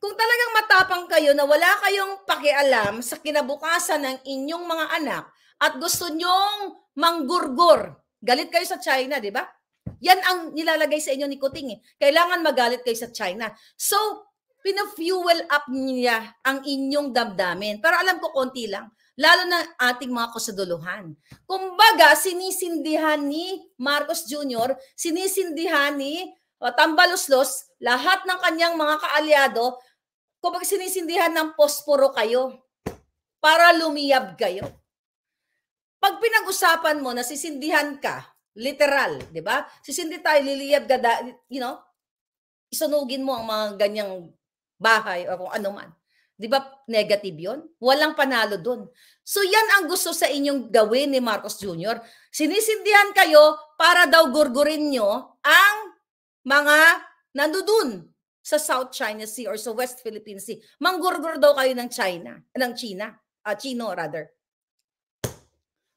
Kung talagang matapang kayo na wala kayong pakialam sa kinabukasan ng inyong mga anak at gusto nyong manggurgor, galit kayo sa China, di ba? Yan ang nilalagay sa inyo ni Kuting. Eh. Kailangan magalit kayo sa China. So, pina-fuel up niya ang inyong damdamin. Pero alam ko konti lang, lalo na ating mga kusaduluhan. Kumbaga, sinisindihan ni Marcos Jr., sinisindihan ni o, ah, Tambaluslos, lahat ng kanyang mga kaalyado, kumbaga sinisindihan ng posporo kayo para lumiyab kayo. Pag pinag-usapan mo, na sisindihan ka, Literal, di ba? Sis, hindi tayo liliyab gada, you know, isunugin mo ang mga ganyang bahay o kung ano man. Di ba negative yon? Walang panalo dun. So yan ang gusto sa inyong gawin ni Marcos Jr. Sinisindihan kayo para daw gurgurin nyo ang mga nandudun sa South China Sea or sa West Philippine Sea. Manggurgur daw kayo ng China, ng China, uh, Chino rather.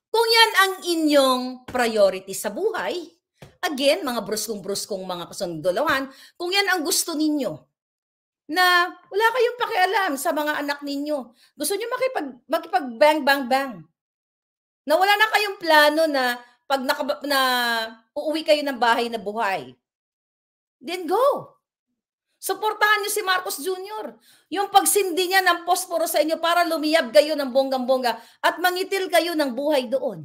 Kung yan ang inyong priority sa buhay, again, mga bruskong-bruskong mga kasundolawan, kung yan ang gusto ninyo, na wala kayong pakialam sa mga anak ninyo. Gusto niyo makipag, makipag-bang-bang-bang. Na wala na kayong plano na pag naka, na uuwi kayo ng bahay na buhay. Then go. Suportahan niyo si Marcos Jr. Yung pagsindi niya ng posporo sa inyo para lumiyab kayo ng bonggang-bongga at mangitil kayo ng buhay doon.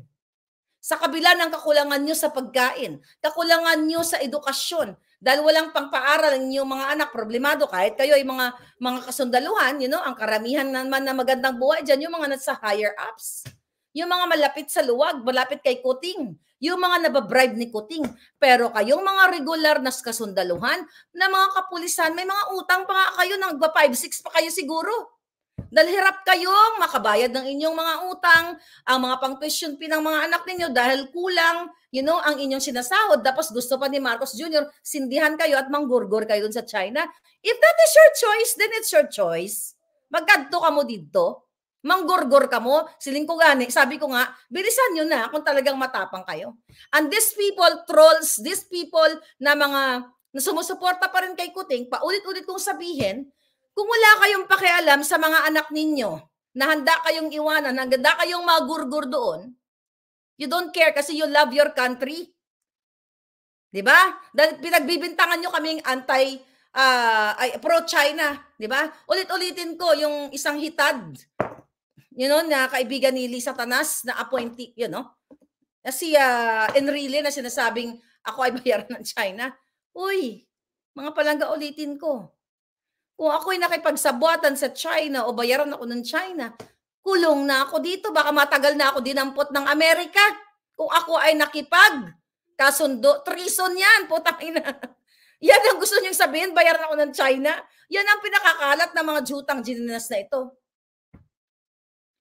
Sa kabila ng kakulangan niyo sa pagkain, kakulangan niyo sa edukasyon, dahil walang pangpaaral ng inyong mga anak, problemado kahit kayo ay mga mga kasundaluhan, you know, ang karamihan naman na magandang buhay diyan yung mga nasa higher ups. Yung mga malapit sa luwag, malapit kay Kuting, yung mga nababribe ni Kuting. Pero kayong mga regular na kasundaluhan na mga kapulisan, may mga utang pa nga kayo, nagba 5-6 pa kayo siguro. Dahil hirap kayong makabayad ng inyong mga utang, ang mga pang-tuition pinang mga anak ninyo dahil kulang, you know, ang inyong sinasahod. Tapos gusto pa ni Marcos Jr., sindihan kayo at manggurgor kayo dun sa China. If that is your choice, then it's your choice. Magkanto ka mo dito. Manggorgor ka mo, siling ko gani. Sabi ko nga, bilisan nyo na kung talagang matapang kayo. And these people, trolls, these people na mga na sumusuporta pa rin kay Kuting, paulit-ulit kong sabihin, kung wala kayong pakialam sa mga anak ninyo, na handa kayong iwanan, na handa kayong magurgur doon, you don't care kasi you love your country. 'Di ba? Dahil pinagbibintangan nyo kaming anti uh, ay, pro-China, 'di ba? Ulit-ulitin ko yung isang hitad you know, na kaibigan ni Lisa Tanas na appointee, you know, Kasi si uh, Enrile na sinasabing ako ay bayaran ng China. Uy, mga palangga ulitin ko. Kung ako'y nakipagsabuatan sa China o bayaran ako ng China, kulong na ako dito. Baka matagal na ako dinampot ng Amerika. Kung ako ay nakipag kasundo, treason yan, putang ina. Yan ang gusto niyong sabihin, bayaran ako ng China. Yan ang pinakakalat ng mga jutang geninas na ito.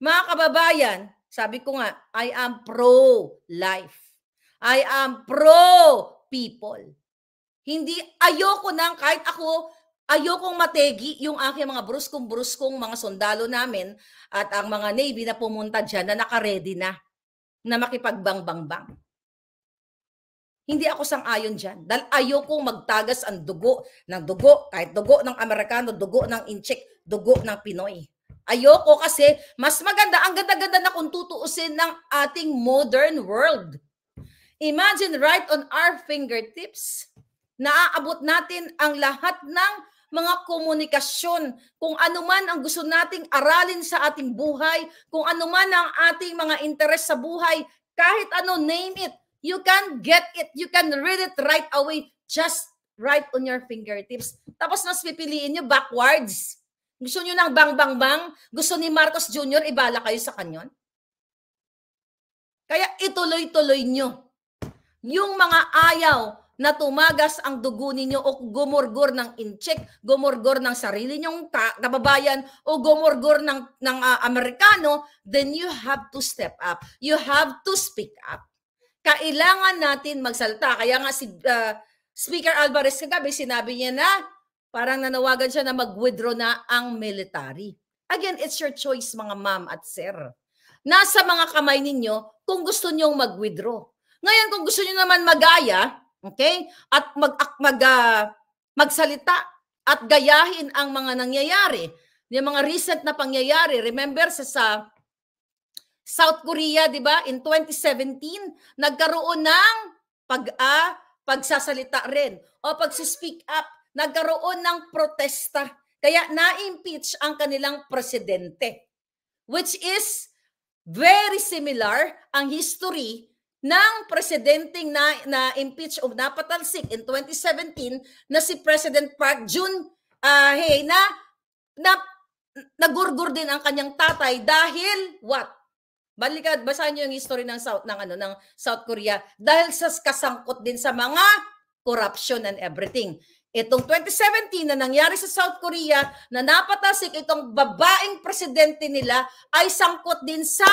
Mga kababayan, sabi ko nga, I am pro-life. I am pro-people. Hindi, ayoko nang kahit ako, ayokong mategi yung aking mga bruskong-bruskong mga sundalo namin at ang mga Navy na pumunta dyan na nakaredy na, na makipagbangbang-bang. Hindi ako sang-ayon dyan. Dahil ayokong magtagas ang dugo ng dugo, kahit dugo ng Amerikano, dugo ng Incheck, dugo ng Pinoy. Ayoko kasi mas maganda, ang ganda-ganda na kung tutuusin ng ating modern world. Imagine right on our fingertips, naaabot natin ang lahat ng mga komunikasyon, kung ano man ang gusto nating aralin sa ating buhay, kung ano man ang ating mga interes sa buhay, kahit ano, name it, you can get it, you can read it right away, just right on your fingertips. Tapos mas pipiliin nyo backwards gusto niyo ng bang-bang-bang? Gusto ni Marcos Jr. ibala kayo sa kanyon? Kaya ituloy-tuloy nyo. Yung mga ayaw na tumagas ang dugo ninyo o gumurgor ng incheck, gumurgor ng sarili nyong kababayan o gumurgor ng, ng uh, Amerikano, then you have to step up. You have to speak up. Kailangan natin magsalta. Kaya nga si uh, Speaker Alvarez kagabi, sinabi niya na parang nanawagan siya na mag-withdraw na ang military. Again, it's your choice mga ma'am at sir. Nasa mga kamay ninyo kung gusto niyong mag-withdraw. Ngayon kung gusto niyo naman magaya, okay? At mag mag uh, magsalita at gayahin ang mga nangyayari, yung mga recent na pangyayari. Remember sa sa South Korea, 'di ba? In 2017, nagkaroon ng pag-a ah, pagsasalita rin o pag-speak up nagkaroon ng protesta. Kaya na-impeach ang kanilang presidente. Which is very similar ang history ng presidenteng na, na impeach o napatalsik in 2017 na si President Park Jun uh, ah, hey, na, na nagurgur din ang kanyang tatay dahil what? Balikad, basahin niyo yung history ng South ng ano ng South Korea dahil sa kasangkot din sa mga corruption and everything. Itong 2017 na nangyari sa South Korea na napatasik itong babaeng presidente nila ay sangkot din sa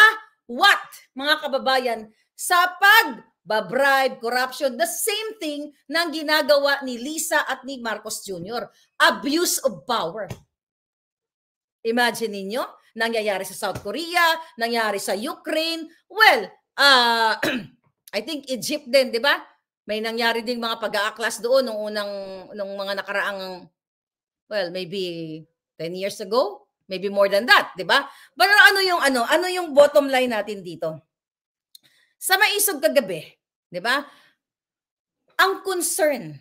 what, mga kababayan? Sa pag bribe, corruption, the same thing na ginagawa ni Lisa at ni Marcos Jr. Abuse of power. Imagine ninyo, nangyayari sa South Korea, nangyari sa Ukraine. Well, uh, I think Egypt din, di ba? May nangyari ding mga pag-aaklas doon nung unang nung mga nakaraang well, maybe 10 years ago, maybe more than that, 'di ba? Pero ano yung ano, ano yung bottom line natin dito? Sa maisog kagabi, 'di ba? Ang concern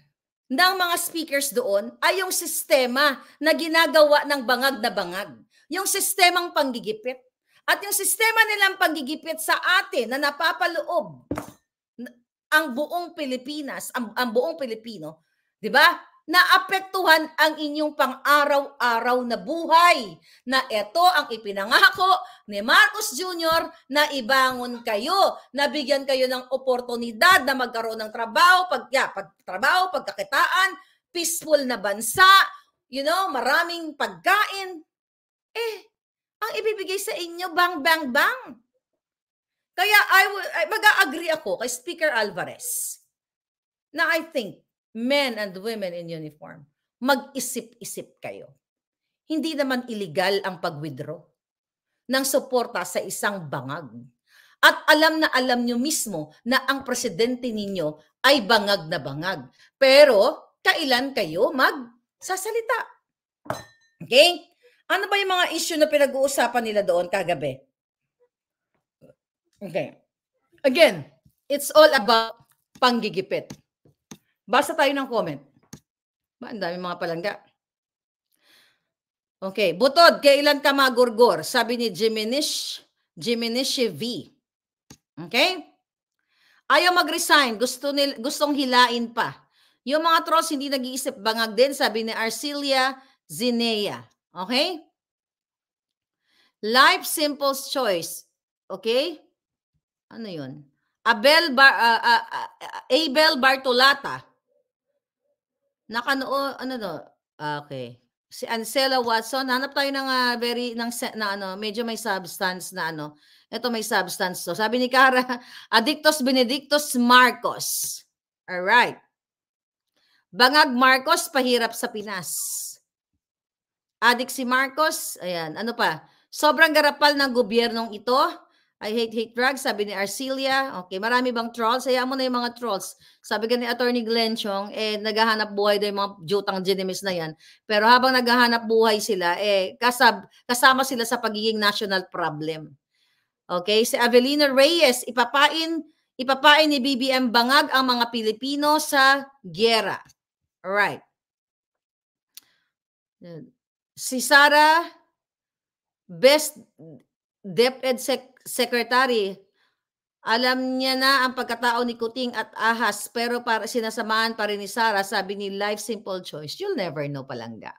ng mga speakers doon ay yung sistema na ginagawa ng bangag na bangag, yung sistemang panggigipit. At yung sistema nilang panggigipit sa atin na napapaloob ang buong Pilipinas, ang, ang buong Pilipino, 'di ba? Naapektuhan ang inyong pang-araw-araw na buhay na ito ang ipinangako ni Marcos Jr. na ibangon kayo, na bigyan kayo ng oportunidad na magkaroon ng trabaho, pag, ya, pagtrabaho, pagkakitaan, peaceful na bansa, you know, maraming pagkain. Eh, ang ibibigay sa inyo, bang, bang, bang. Kaya I will mag-agree ako kay Speaker Alvarez na I think men and women in uniform, mag-isip-isip kayo. Hindi naman illegal ang pag-withdraw ng suporta sa isang bangag. At alam na alam nyo mismo na ang presidente ninyo ay bangag na bangag. Pero kailan kayo magsasalita? Okay? Ano ba yung mga issue na pinag-uusapan nila doon kagabi? Okay. Again, it's all about panggigipit. Basa tayo ng comment. Ba, ang dami mga palangga. Okay, butod, kailan ka magurgor? Sabi ni Jiminish, Jiminish V. Okay? Ayaw mag-resign, gusto nil, gustong hilain pa. Yung mga trolls hindi nag-iisip bangag din, sabi ni Arcelia Zinea. Okay? Life simple Choice. Okay? Ano yun? Abel Bar, uh, uh, uh, Abel Bartolata. Nakano ano do? Ah, okay. Si Ansela Watson, hanap tayo ng uh, very ng na ano, medyo may substance na ano. Ito may substance to. Sabi ni Cara, Adictos Benedictus Marcos. All right. Bangag Marcos pahirap sa Pinas. Adik si Marcos, ayan, ano pa? Sobrang garapal ng gobyernong ito I hate hate drugs, sabi ni Arcelia. Okay, marami bang trolls? Saya mo na yung mga trolls. Sabi ka ni Attorney Glenn Chong, eh, naghahanap buhay daw yung mga jutang genimis na yan. Pero habang naghahanap buhay sila, eh, kasab, kasama sila sa pagiging national problem. Okay, si Avelina Reyes, ipapain, ipapain ni BBM Bangag ang mga Pilipino sa gyera. Alright. Si Sara, best DepEd Sec Secretary, alam niya na ang pagkatao ni Kuting at Ahas pero para sinasamahan pa rin ni Sara, sabi ni Life Simple Choice. You'll never know palangga.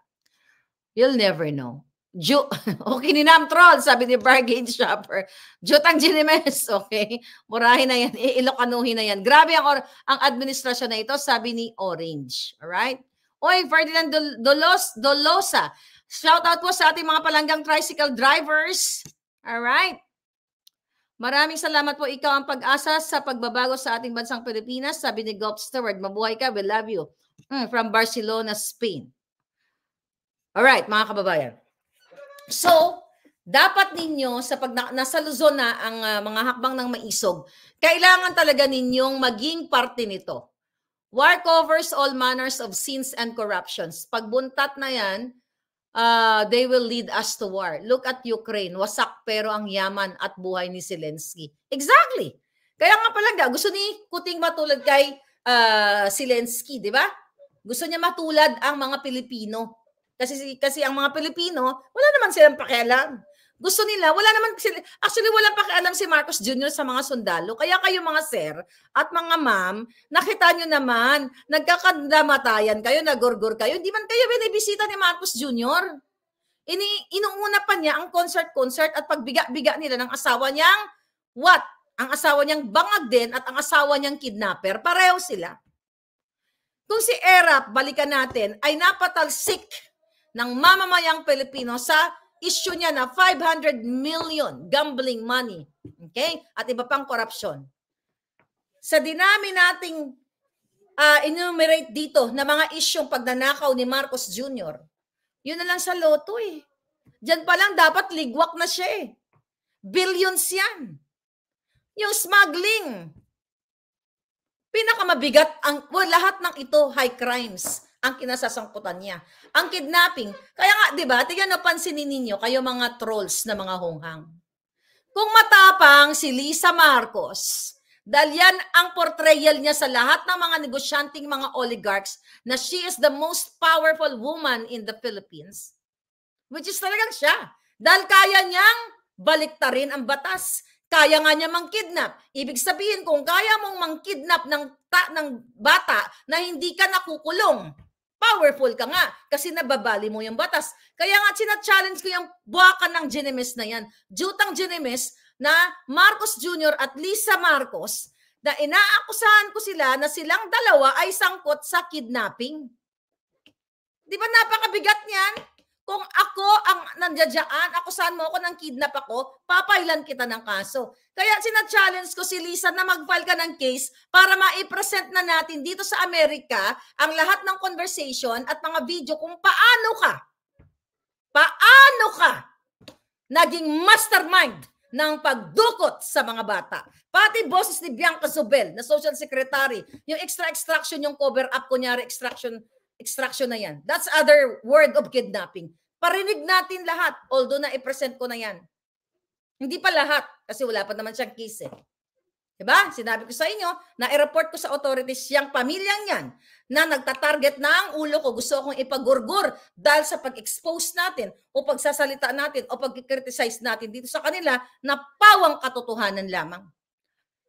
You'll never know. Jo, okay ni Nam Troll, sabi ni Bargain Shopper. Jutang Jinimes, okay? Murahin na yan, iilokanuhin na yan. Grabe ang, or- ang administrasyon na ito, sabi ni Orange. Alright? Oy, Ferdinand Dol- Dolos Dolosa. Shout out po sa ating mga palanggang tricycle drivers. Alright? Maraming salamat po. Ikaw ang pag-asa sa pagbabago sa ating bansang Pilipinas. Sabi ni Gulp Steward, mabuhay ka. We love you. Mm, from Barcelona, Spain. Alright, mga kababayan. So, dapat ninyo, sa pag na, nasa Luzon na ang uh, mga hakbang ng maisog, kailangan talaga ninyong maging parte nito. War covers all manners of sins and corruptions. Pagbuntat na yan, uh, they will lead us to war. Look at Ukraine, wasak pero ang yaman at buhay ni Zelensky. Exactly. Kaya nga pala gusto ni Kuting matulad kay uh, Zelensky, di ba? Gusto niya matulad ang mga Pilipino. Kasi kasi ang mga Pilipino, wala naman silang pakialam gusto nila, wala naman, actually wala alam si Marcos Jr. sa mga sundalo. Kaya kayo mga sir at mga ma'am, nakita nyo naman, nagkakadamatayan kayo, nagurgur kayo. Hindi man kayo binibisita ni Marcos Jr. Ini, inuuna pa niya ang concert-concert at pagbiga-biga nila ng asawa niyang what? Ang asawa niyang bangag din at ang asawa niyang kidnapper. Pareho sila. Kung si Erap, balikan natin, ay napatalsik ng mamamayang Pilipino sa issue niya na 500 million gambling money. Okay? At iba pang korupsyon. Sa dinami nating uh, enumerate dito na mga isyong pagnanakaw ni Marcos Jr., yun na lang sa loto eh. Diyan pa lang dapat ligwak na siya eh. Billions yan. Yung smuggling. Pinakamabigat ang well, lahat ng ito high crimes ang kinasasangkutan niya. Ang kidnapping, kaya nga, di ba, tignan napansinin ninyo, kayo mga trolls na mga honghang. Kung matapang si Lisa Marcos, dahil yan ang portrayal niya sa lahat ng mga negosyanteng mga oligarchs na she is the most powerful woman in the Philippines. Which is talagang siya. Dahil kaya niyang baliktarin ang batas. Kaya nga niya mangkidnap. Ibig sabihin, kung kaya mong mangkidnap ng, ta, ng bata na hindi ka nakukulong, powerful ka nga kasi nababali mo yung batas. Kaya nga sina-challenge ko yung buwakan ng Genemis na yan. Jutang Genemis na Marcos Jr. at Lisa Marcos na inaakusahan ko sila na silang dalawa ay sangkot sa kidnapping. Di ba napakabigat niyan? Kung ako ang nandiyadyaan, akusahan mo ako nang kidnap ako, papailan kita ng kaso. Kaya sinachallenge ko si Lisa na mag-file ka ng case para ma-present na natin dito sa Amerika ang lahat ng conversation at mga video kung paano ka, paano ka naging mastermind ng pagdukot sa mga bata. Pati boses ni Bianca Zubel na social secretary, yung extra extraction, yung cover up, kunyari extraction, extraction na yan. That's other word of kidnapping. Parinig natin lahat, although na-present i ko na yan. Hindi pa lahat, kasi wala pa naman siyang case eh. Diba? Sinabi ko sa inyo, na-report ko sa authorities yung pamilyang yan na nagtatarget na ang ulo ko. Gusto akong ipagurgur dahil sa pag-expose natin o pagsasalita natin o pag-criticize natin dito sa kanila na pawang katotohanan lamang.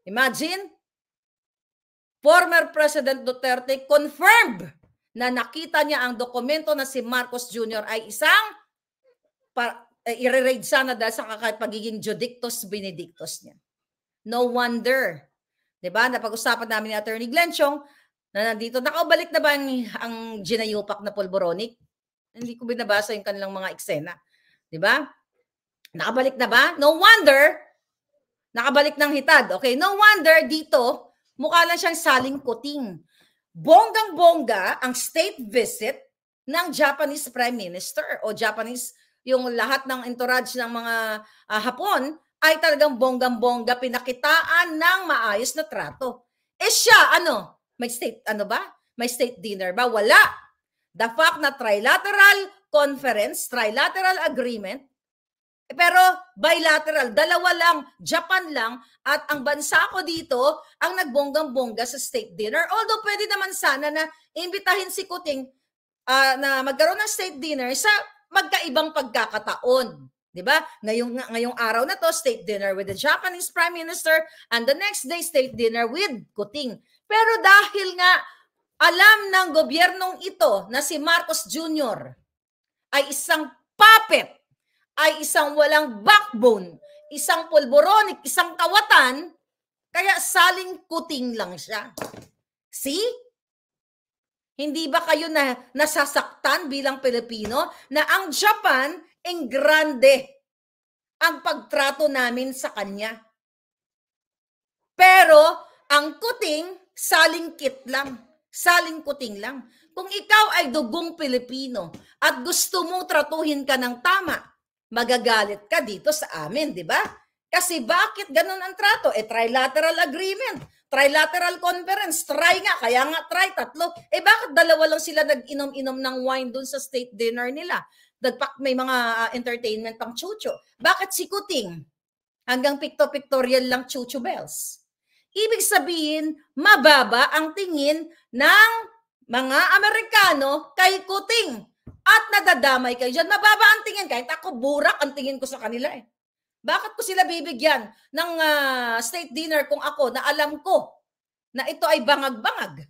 Imagine, former President Duterte confirmed na nakita niya ang dokumento na si Marcos Jr. ay isang pa, eh, i-raid sana dahil sa pagiging judictus benedictus niya. No wonder. 'Di ba? Napag-usapan namin ni Attorney Glenn na nandito. Nakabalik na ba ang, ang ginayupak na polboronic? Hindi ko binabasa yung kanilang mga eksena. 'Di ba? Nakabalik na ba? No wonder nakabalik ng hitad. Okay, no wonder dito mukha lang siyang saling kuting bonggang-bongga ang state visit ng Japanese Prime Minister o Japanese yung lahat ng entourage ng mga uh, Hapon ay talagang bonggang-bongga pinakitaan ng maayos na trato. Eh siya, ano? May state, ano ba? May state dinner ba? Wala. The fact na trilateral conference, trilateral agreement, eh, pero bilateral, dalawa lang, Japan lang, at ang bansa ko dito ang nagbonggang-bongga sa state dinner. Although pwede naman sana na imbitahin si Kuting uh, na magkaroon ng state dinner sa magkaibang pagkakataon. 'di ba? Ngayong ngayong araw na to, state dinner with the Japanese Prime Minister and the next day state dinner with Kuting. Pero dahil nga alam ng gobyernong ito na si Marcos Jr. ay isang puppet ay isang walang backbone, isang pulboronic, isang kawatan, kaya saling kuting lang siya. See? Hindi ba kayo na nasasaktan bilang Pilipino na ang Japan in grande ang pagtrato namin sa kanya? Pero ang kuting saling kit lang, saling kuting lang. Kung ikaw ay dugong Pilipino at gusto mong tratuhin ka ng tama, magagalit ka dito sa amin, di ba? Kasi bakit ganun ang trato? Eh, trilateral agreement, trilateral conference, try nga, kaya nga try, tatlo. Eh, bakit dalawa lang sila nag-inom-inom ng wine doon sa state dinner nila? Nagpak, may mga ah, entertainment pang chucho. Bakit si Kuting? Hanggang picto-pictorial lang chucho bells. Ibig sabihin, mababa ang tingin ng mga Amerikano kay Kuting at nadadamay kayo dyan. Mababa ang tingin. Kahit ako, burak ang tingin ko sa kanila eh. Bakit ko sila bibigyan ng uh, state dinner kung ako na alam ko na ito ay bangag-bangag?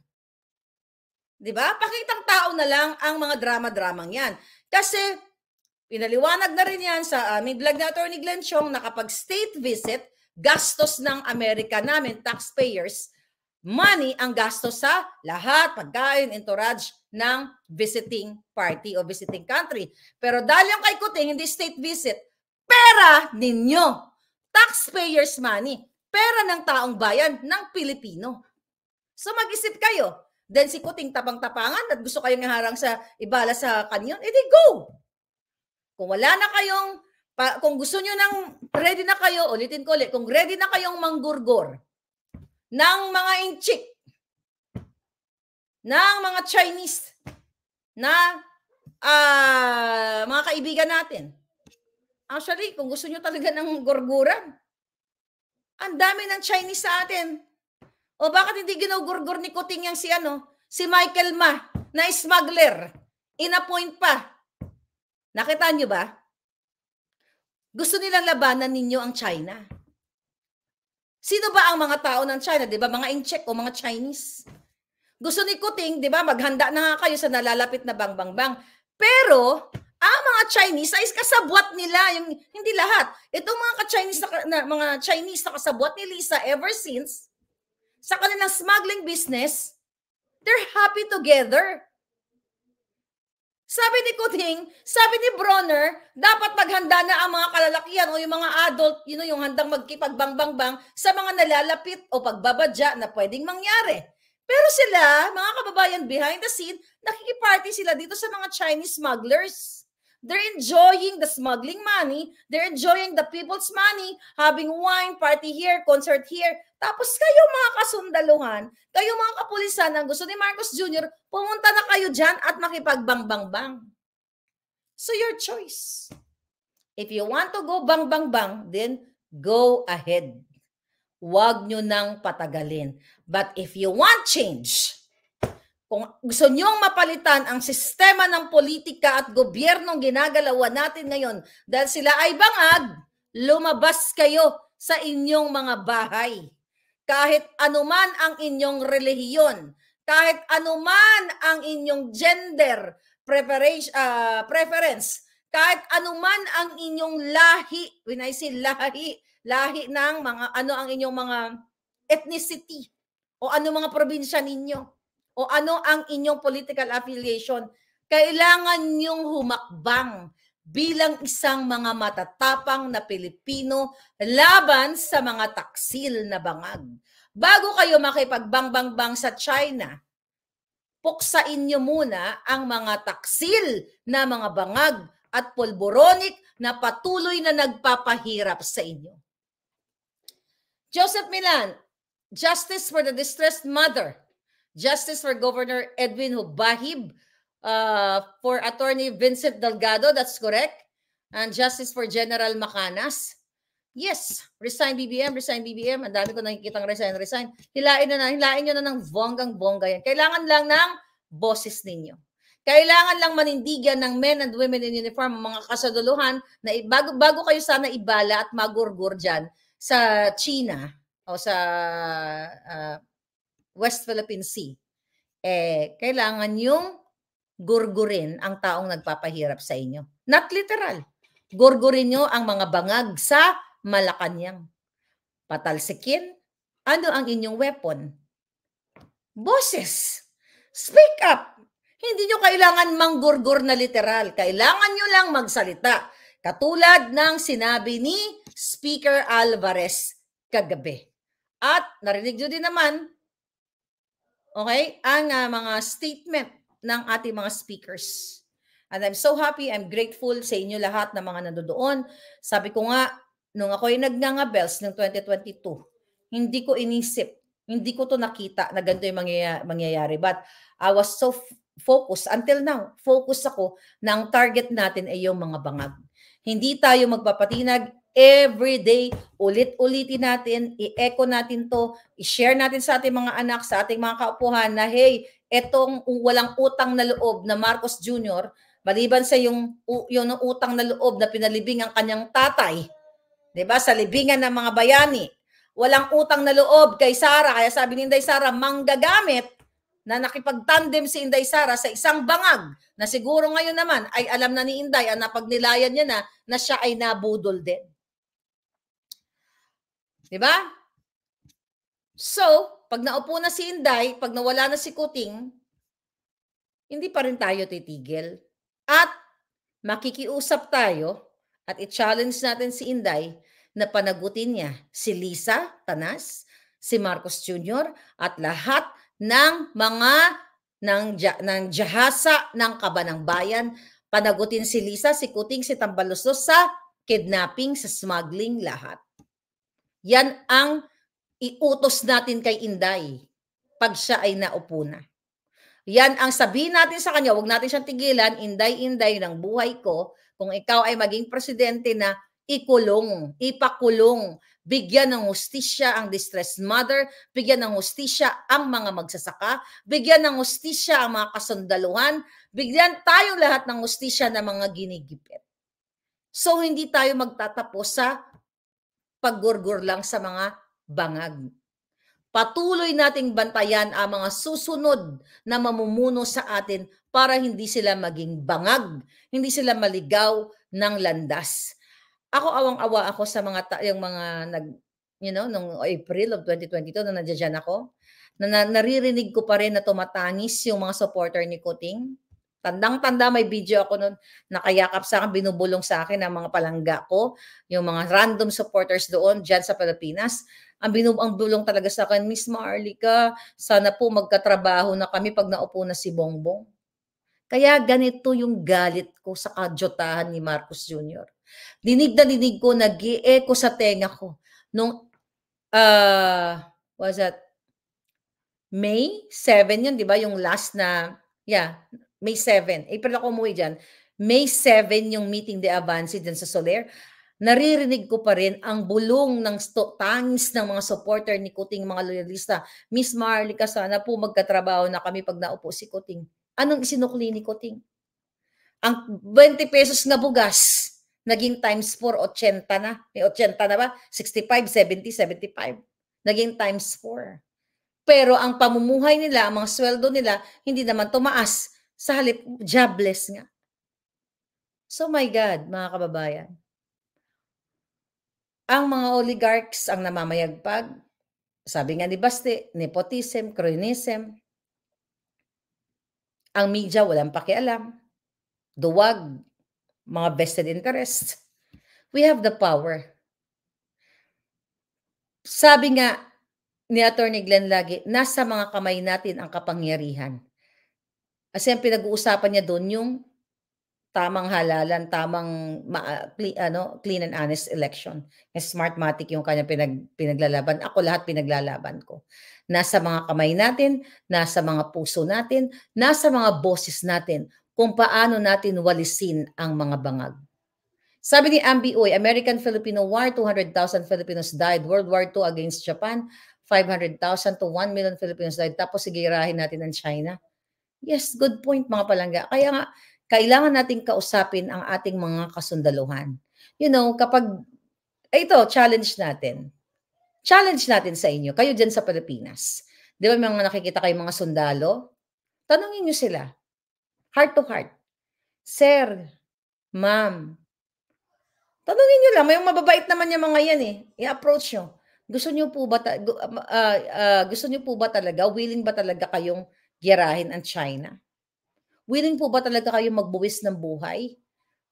'Di ba? Pakitang tao na lang ang mga drama-dramang 'yan. Kasi pinaliwanag na rin 'yan sa aming vlog ni Attorney Glenn Chong na kapag state visit, gastos ng Amerika namin taxpayers money ang gastos sa lahat, pagkain, entourage ng visiting party o visiting country. Pero dahil yung kay Kuting, hindi state visit, pera ninyo, taxpayers money, pera ng taong bayan ng Pilipino. So mag-isip kayo, then si Kuting tapang-tapangan at gusto kayong harang sa ibala sa kanyon, edi go! Kung wala na kayong, pa, kung gusto nyo ng ready na kayo, ulitin ko ulit, kung ready na kayong manggurgor, ng mga inchik, ng mga Chinese na uh, mga kaibigan natin. Actually, kung gusto nyo talaga ng gorguran, ang dami ng Chinese sa atin. O bakit hindi ginugurgur ni Kuting yang si ano, si Michael Ma, na smuggler, inappoint pa. Nakita nyo ba? Gusto nilang labanan ninyo ang China. Sino ba ang mga tao ng China? Di ba? Mga incheck o mga Chinese. Gusto ni Kuting, di ba, maghanda na nga kayo sa nalalapit na bang-bang-bang. Pero, ang mga Chinese ay kasabwat nila. Yung, hindi lahat. Itong mga ka-Chinese na, na, mga Chinese na kasabwat ni Lisa ever since, sa kanilang smuggling business, they're happy together. Sabi ni Kuning, sabi ni Bronner, dapat maghanda na ang mga kalalakihan o yung mga adult, yun know, yung handang magkipagbangbang sa mga nalalapit o pagbabadya na pwedeng mangyari. Pero sila, mga kababayan behind the scene, nakikiparty sila dito sa mga Chinese smugglers. They're enjoying the smuggling money. They're enjoying the people's money, having wine, party here, concert here. Tapos kayo mga kasundaluhan, kayo mga kapulisan ng gusto ni Marcos Jr., pumunta na kayo dyan at makipagbangbang-bang. So your choice. If you want to go bang-bang-bang, then go ahead. Huwag nyo nang patagalin. But if you want change, kung gusto niyong mapalitan ang sistema ng politika at gobyernong ginagalawan natin ngayon dahil sila ay bangag, lumabas kayo sa inyong mga bahay. Kahit anuman ang inyong relihiyon, kahit anuman ang inyong gender preference, uh, preference kahit anuman ang inyong lahi, when I say lahi, lahi ng mga ano ang inyong mga ethnicity o ano mga probinsya ninyo o ano ang inyong political affiliation, kailangan niyong humakbang bilang isang mga matatapang na Pilipino laban sa mga taksil na bangag. Bago kayo makipagbangbangbang sa China, puksain niyo muna ang mga taksil na mga bangag at polboronic na patuloy na nagpapahirap sa inyo. Joseph Milan, Justice for the Distressed Mother. Justice for Governor Edwin Bahib, uh, for Attorney Vincent Delgado, that's correct, and Justice for General Macanas. Yes, resign BBM, resign BBM. Ang dami ko nakikitang resign, resign. Hilain na na, hilain nyo na ng bonggang-bongga yan. Kailangan lang ng bosses ninyo. Kailangan lang manindigan ng men and women in uniform, mga kasaduluhan, na bago, bago kayo sana ibala at magurgur dyan sa China o sa uh, West Philippine Sea, eh, kailangan yung gurgurin ang taong nagpapahirap sa inyo. Not literal. Gurgurin nyo ang mga bangag sa Malacanang. Patalsikin. Ano ang inyong weapon? Boses. Speak up. Hindi nyo kailangan manggurgur na literal. Kailangan nyo lang magsalita. Katulad ng sinabi ni Speaker Alvarez kagabi. At narinig nyo din naman okay, ang uh, mga statement ng ating mga speakers. And I'm so happy, I'm grateful sa inyo lahat na mga nandoon. Sabi ko nga, nung ako ay nagnangabels ng 2022, hindi ko inisip, hindi ko to nakita na ganito yung mangyayari. But I was so focused, until now, focus ako na ang target natin ay yung mga bangag. Hindi tayo magpapatinag, every day. Ulit-ulitin natin, i-echo natin to, i-share natin sa ating mga anak, sa ating mga kaupuhan na hey, etong walang utang na loob na Marcos Jr., maliban sa yung, yung utang na loob na pinalibing ang kanyang tatay, 'di ba? Sa libingan ng mga bayani. Walang utang na loob kay Sara, kaya sabi ni Inday Sara, manggagamit na nakipagtandem si Inday Sara sa isang bangag na siguro ngayon naman ay alam na ni Inday ang napagnilayan niya na na siya ay nabudol din. Di ba? So, pag naupo na si Inday, pag nawala na si Kuting, hindi pa rin tayo titigil. At makikiusap tayo at i-challenge natin si Inday na panagutin niya si Lisa Tanas, si Marcos Jr. at lahat ng mga ng, ng jahasa ng kabanang bayan. Panagutin si Lisa, si Kuting, si Tambalustos sa kidnapping, sa smuggling, lahat. Yan ang iutos natin kay Inday pag siya ay naupo na. Yan ang sabihin natin sa kanya, wag natin siyang tigilan, inday-inday ng buhay ko, kung ikaw ay maging presidente na ikulong, ipakulong, bigyan ng hustisya ang distressed mother, bigyan ng hustisya ang mga magsasaka, bigyan ng hustisya ang mga kasundaluhan, bigyan tayo lahat ng hustisya ng mga ginigipit. So hindi tayo magtatapos sa paggurgur lang sa mga bangag. Patuloy nating bantayan ang mga susunod na mamumuno sa atin para hindi sila maging bangag, hindi sila maligaw ng landas. Ako awang-awa ako sa mga yung mga nag you know nung April of 2022 na nandiyan ako na, na naririnig ko pa rin na tumatangis yung mga supporter ni Kuting Tandang-tanda may video ako nun, nakayakap sa akin, binubulong sa akin ang mga palangga ko, yung mga random supporters doon dyan sa Pilipinas. Ang binubang bulong talaga sa akin, Miss Marlica, sana po magkatrabaho na kami pag naupo na si Bongbong. Kaya ganito yung galit ko sa kadyotahan ni Marcos Jr. Dinig na dinig ko, nag ko sa tenga ko. Nung, uh, ah, was that, May 7 yun, di ba? Yung last na, yeah, may 7. April eh, ako umuwi dyan. May 7 yung meeting de avance dyan sa Soler. Naririnig ko pa rin ang bulong ng tangis ng mga supporter ni Kuting, mga loyalista. Miss Marlica, sana po magkatrabaho na kami pag naupo si Kuting. Anong isinukli ni Kuting? Ang 20 pesos na bugas, naging times 4, 80 na. May 80 na ba? 65, 70, 75. Naging times 4. Pero ang pamumuhay nila, ang mga sweldo nila, hindi naman tumaas. Sa halip, jobless nga. So my God, mga kababayan. Ang mga oligarchs ang namamayagpag. Sabi nga ni Basti, nepotism, cronism. Ang media walang pakialam. Duwag, mga vested interest. We have the power. Sabi nga ni Attorney Glenn lagi, nasa mga kamay natin ang kapangyarihan. Kasi ang pinag-uusapan niya doon yung tamang halalan, tamang ma, clean, ano, clean and honest election. Smartmatic yung kanya pinag, pinaglalaban. Ako lahat pinaglalaban ko. Nasa mga kamay natin, nasa mga puso natin, nasa mga boses natin kung paano natin walisin ang mga bangag. Sabi ni Ambi American-Filipino War, 200,000 Filipinos died. World War II against Japan, 500,000 to 1 million Filipinos died. Tapos sigirahin natin ang China Yes, good point mga palangga. Kaya nga, kailangan nating kausapin ang ating mga kasundaluhan. You know, kapag, eh, ito, challenge natin. Challenge natin sa inyo, kayo dyan sa Pilipinas. Di ba mga nakikita kayong mga sundalo? Tanungin nyo sila. Heart to heart. Sir, ma'am, tanungin nyo lang. May mababait naman yung mga yan eh. I-approach nyo. Gusto nyo po ba, ta- uh, uh, gusto nyo po ba talaga, willing ba talaga kayong girahin ang China? Willing po ba talaga kayo magbuwis ng buhay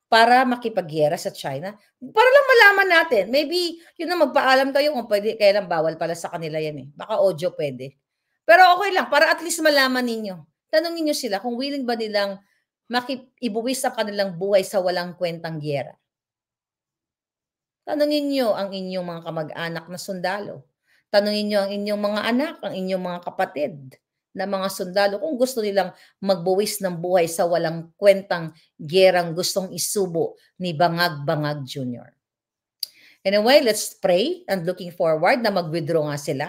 para makipagyera sa China? Para lang malaman natin. Maybe, yun na magpaalam kayo kung pwede, kailan bawal pala sa kanila yan eh. Baka audio pwede. Pero okay lang, para at least malaman ninyo. Tanongin nyo sila kung willing ba nilang makibuwis sa kanilang buhay sa walang kwentang gyera. Tanungin nyo ang inyong mga kamag-anak na sundalo. Tanungin nyo ang inyong mga anak, ang inyong mga kapatid ng mga sundalo kung gusto nilang magbuwis ng buhay sa walang kwentang gerang gustong isubo ni Bangag Bangag Jr. Anyway, let's pray and looking forward na mag-withdraw nga sila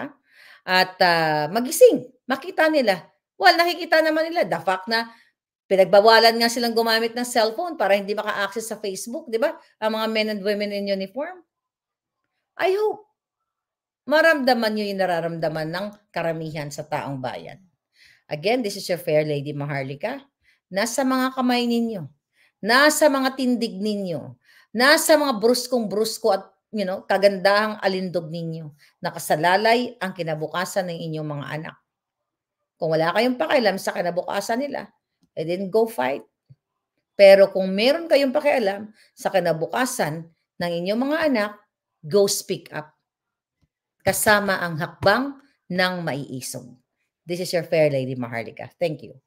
at uh, magising. Makita nila. Well, nakikita naman nila the fact na pinagbawalan nga silang gumamit ng cellphone para hindi maka-access sa Facebook, di ba? Ang mga men and women in uniform. I hope maramdaman nyo yung nararamdaman ng karamihan sa taong bayan. Again, this is your fair lady Maharlika. Nasa mga kamay ninyo. Nasa mga tindig ninyo. Nasa mga bruskong-brusko at you know, kagandahang alindog ninyo. Nakasalalay ang kinabukasan ng inyong mga anak. Kung wala kayong pakialam sa kinabukasan nila, eh then go fight. Pero kung meron kayong pakialam sa kinabukasan ng inyong mga anak, go speak up. Kasama ang hakbang ng maiisog. This is your fair lady, Maharlika. Thank you.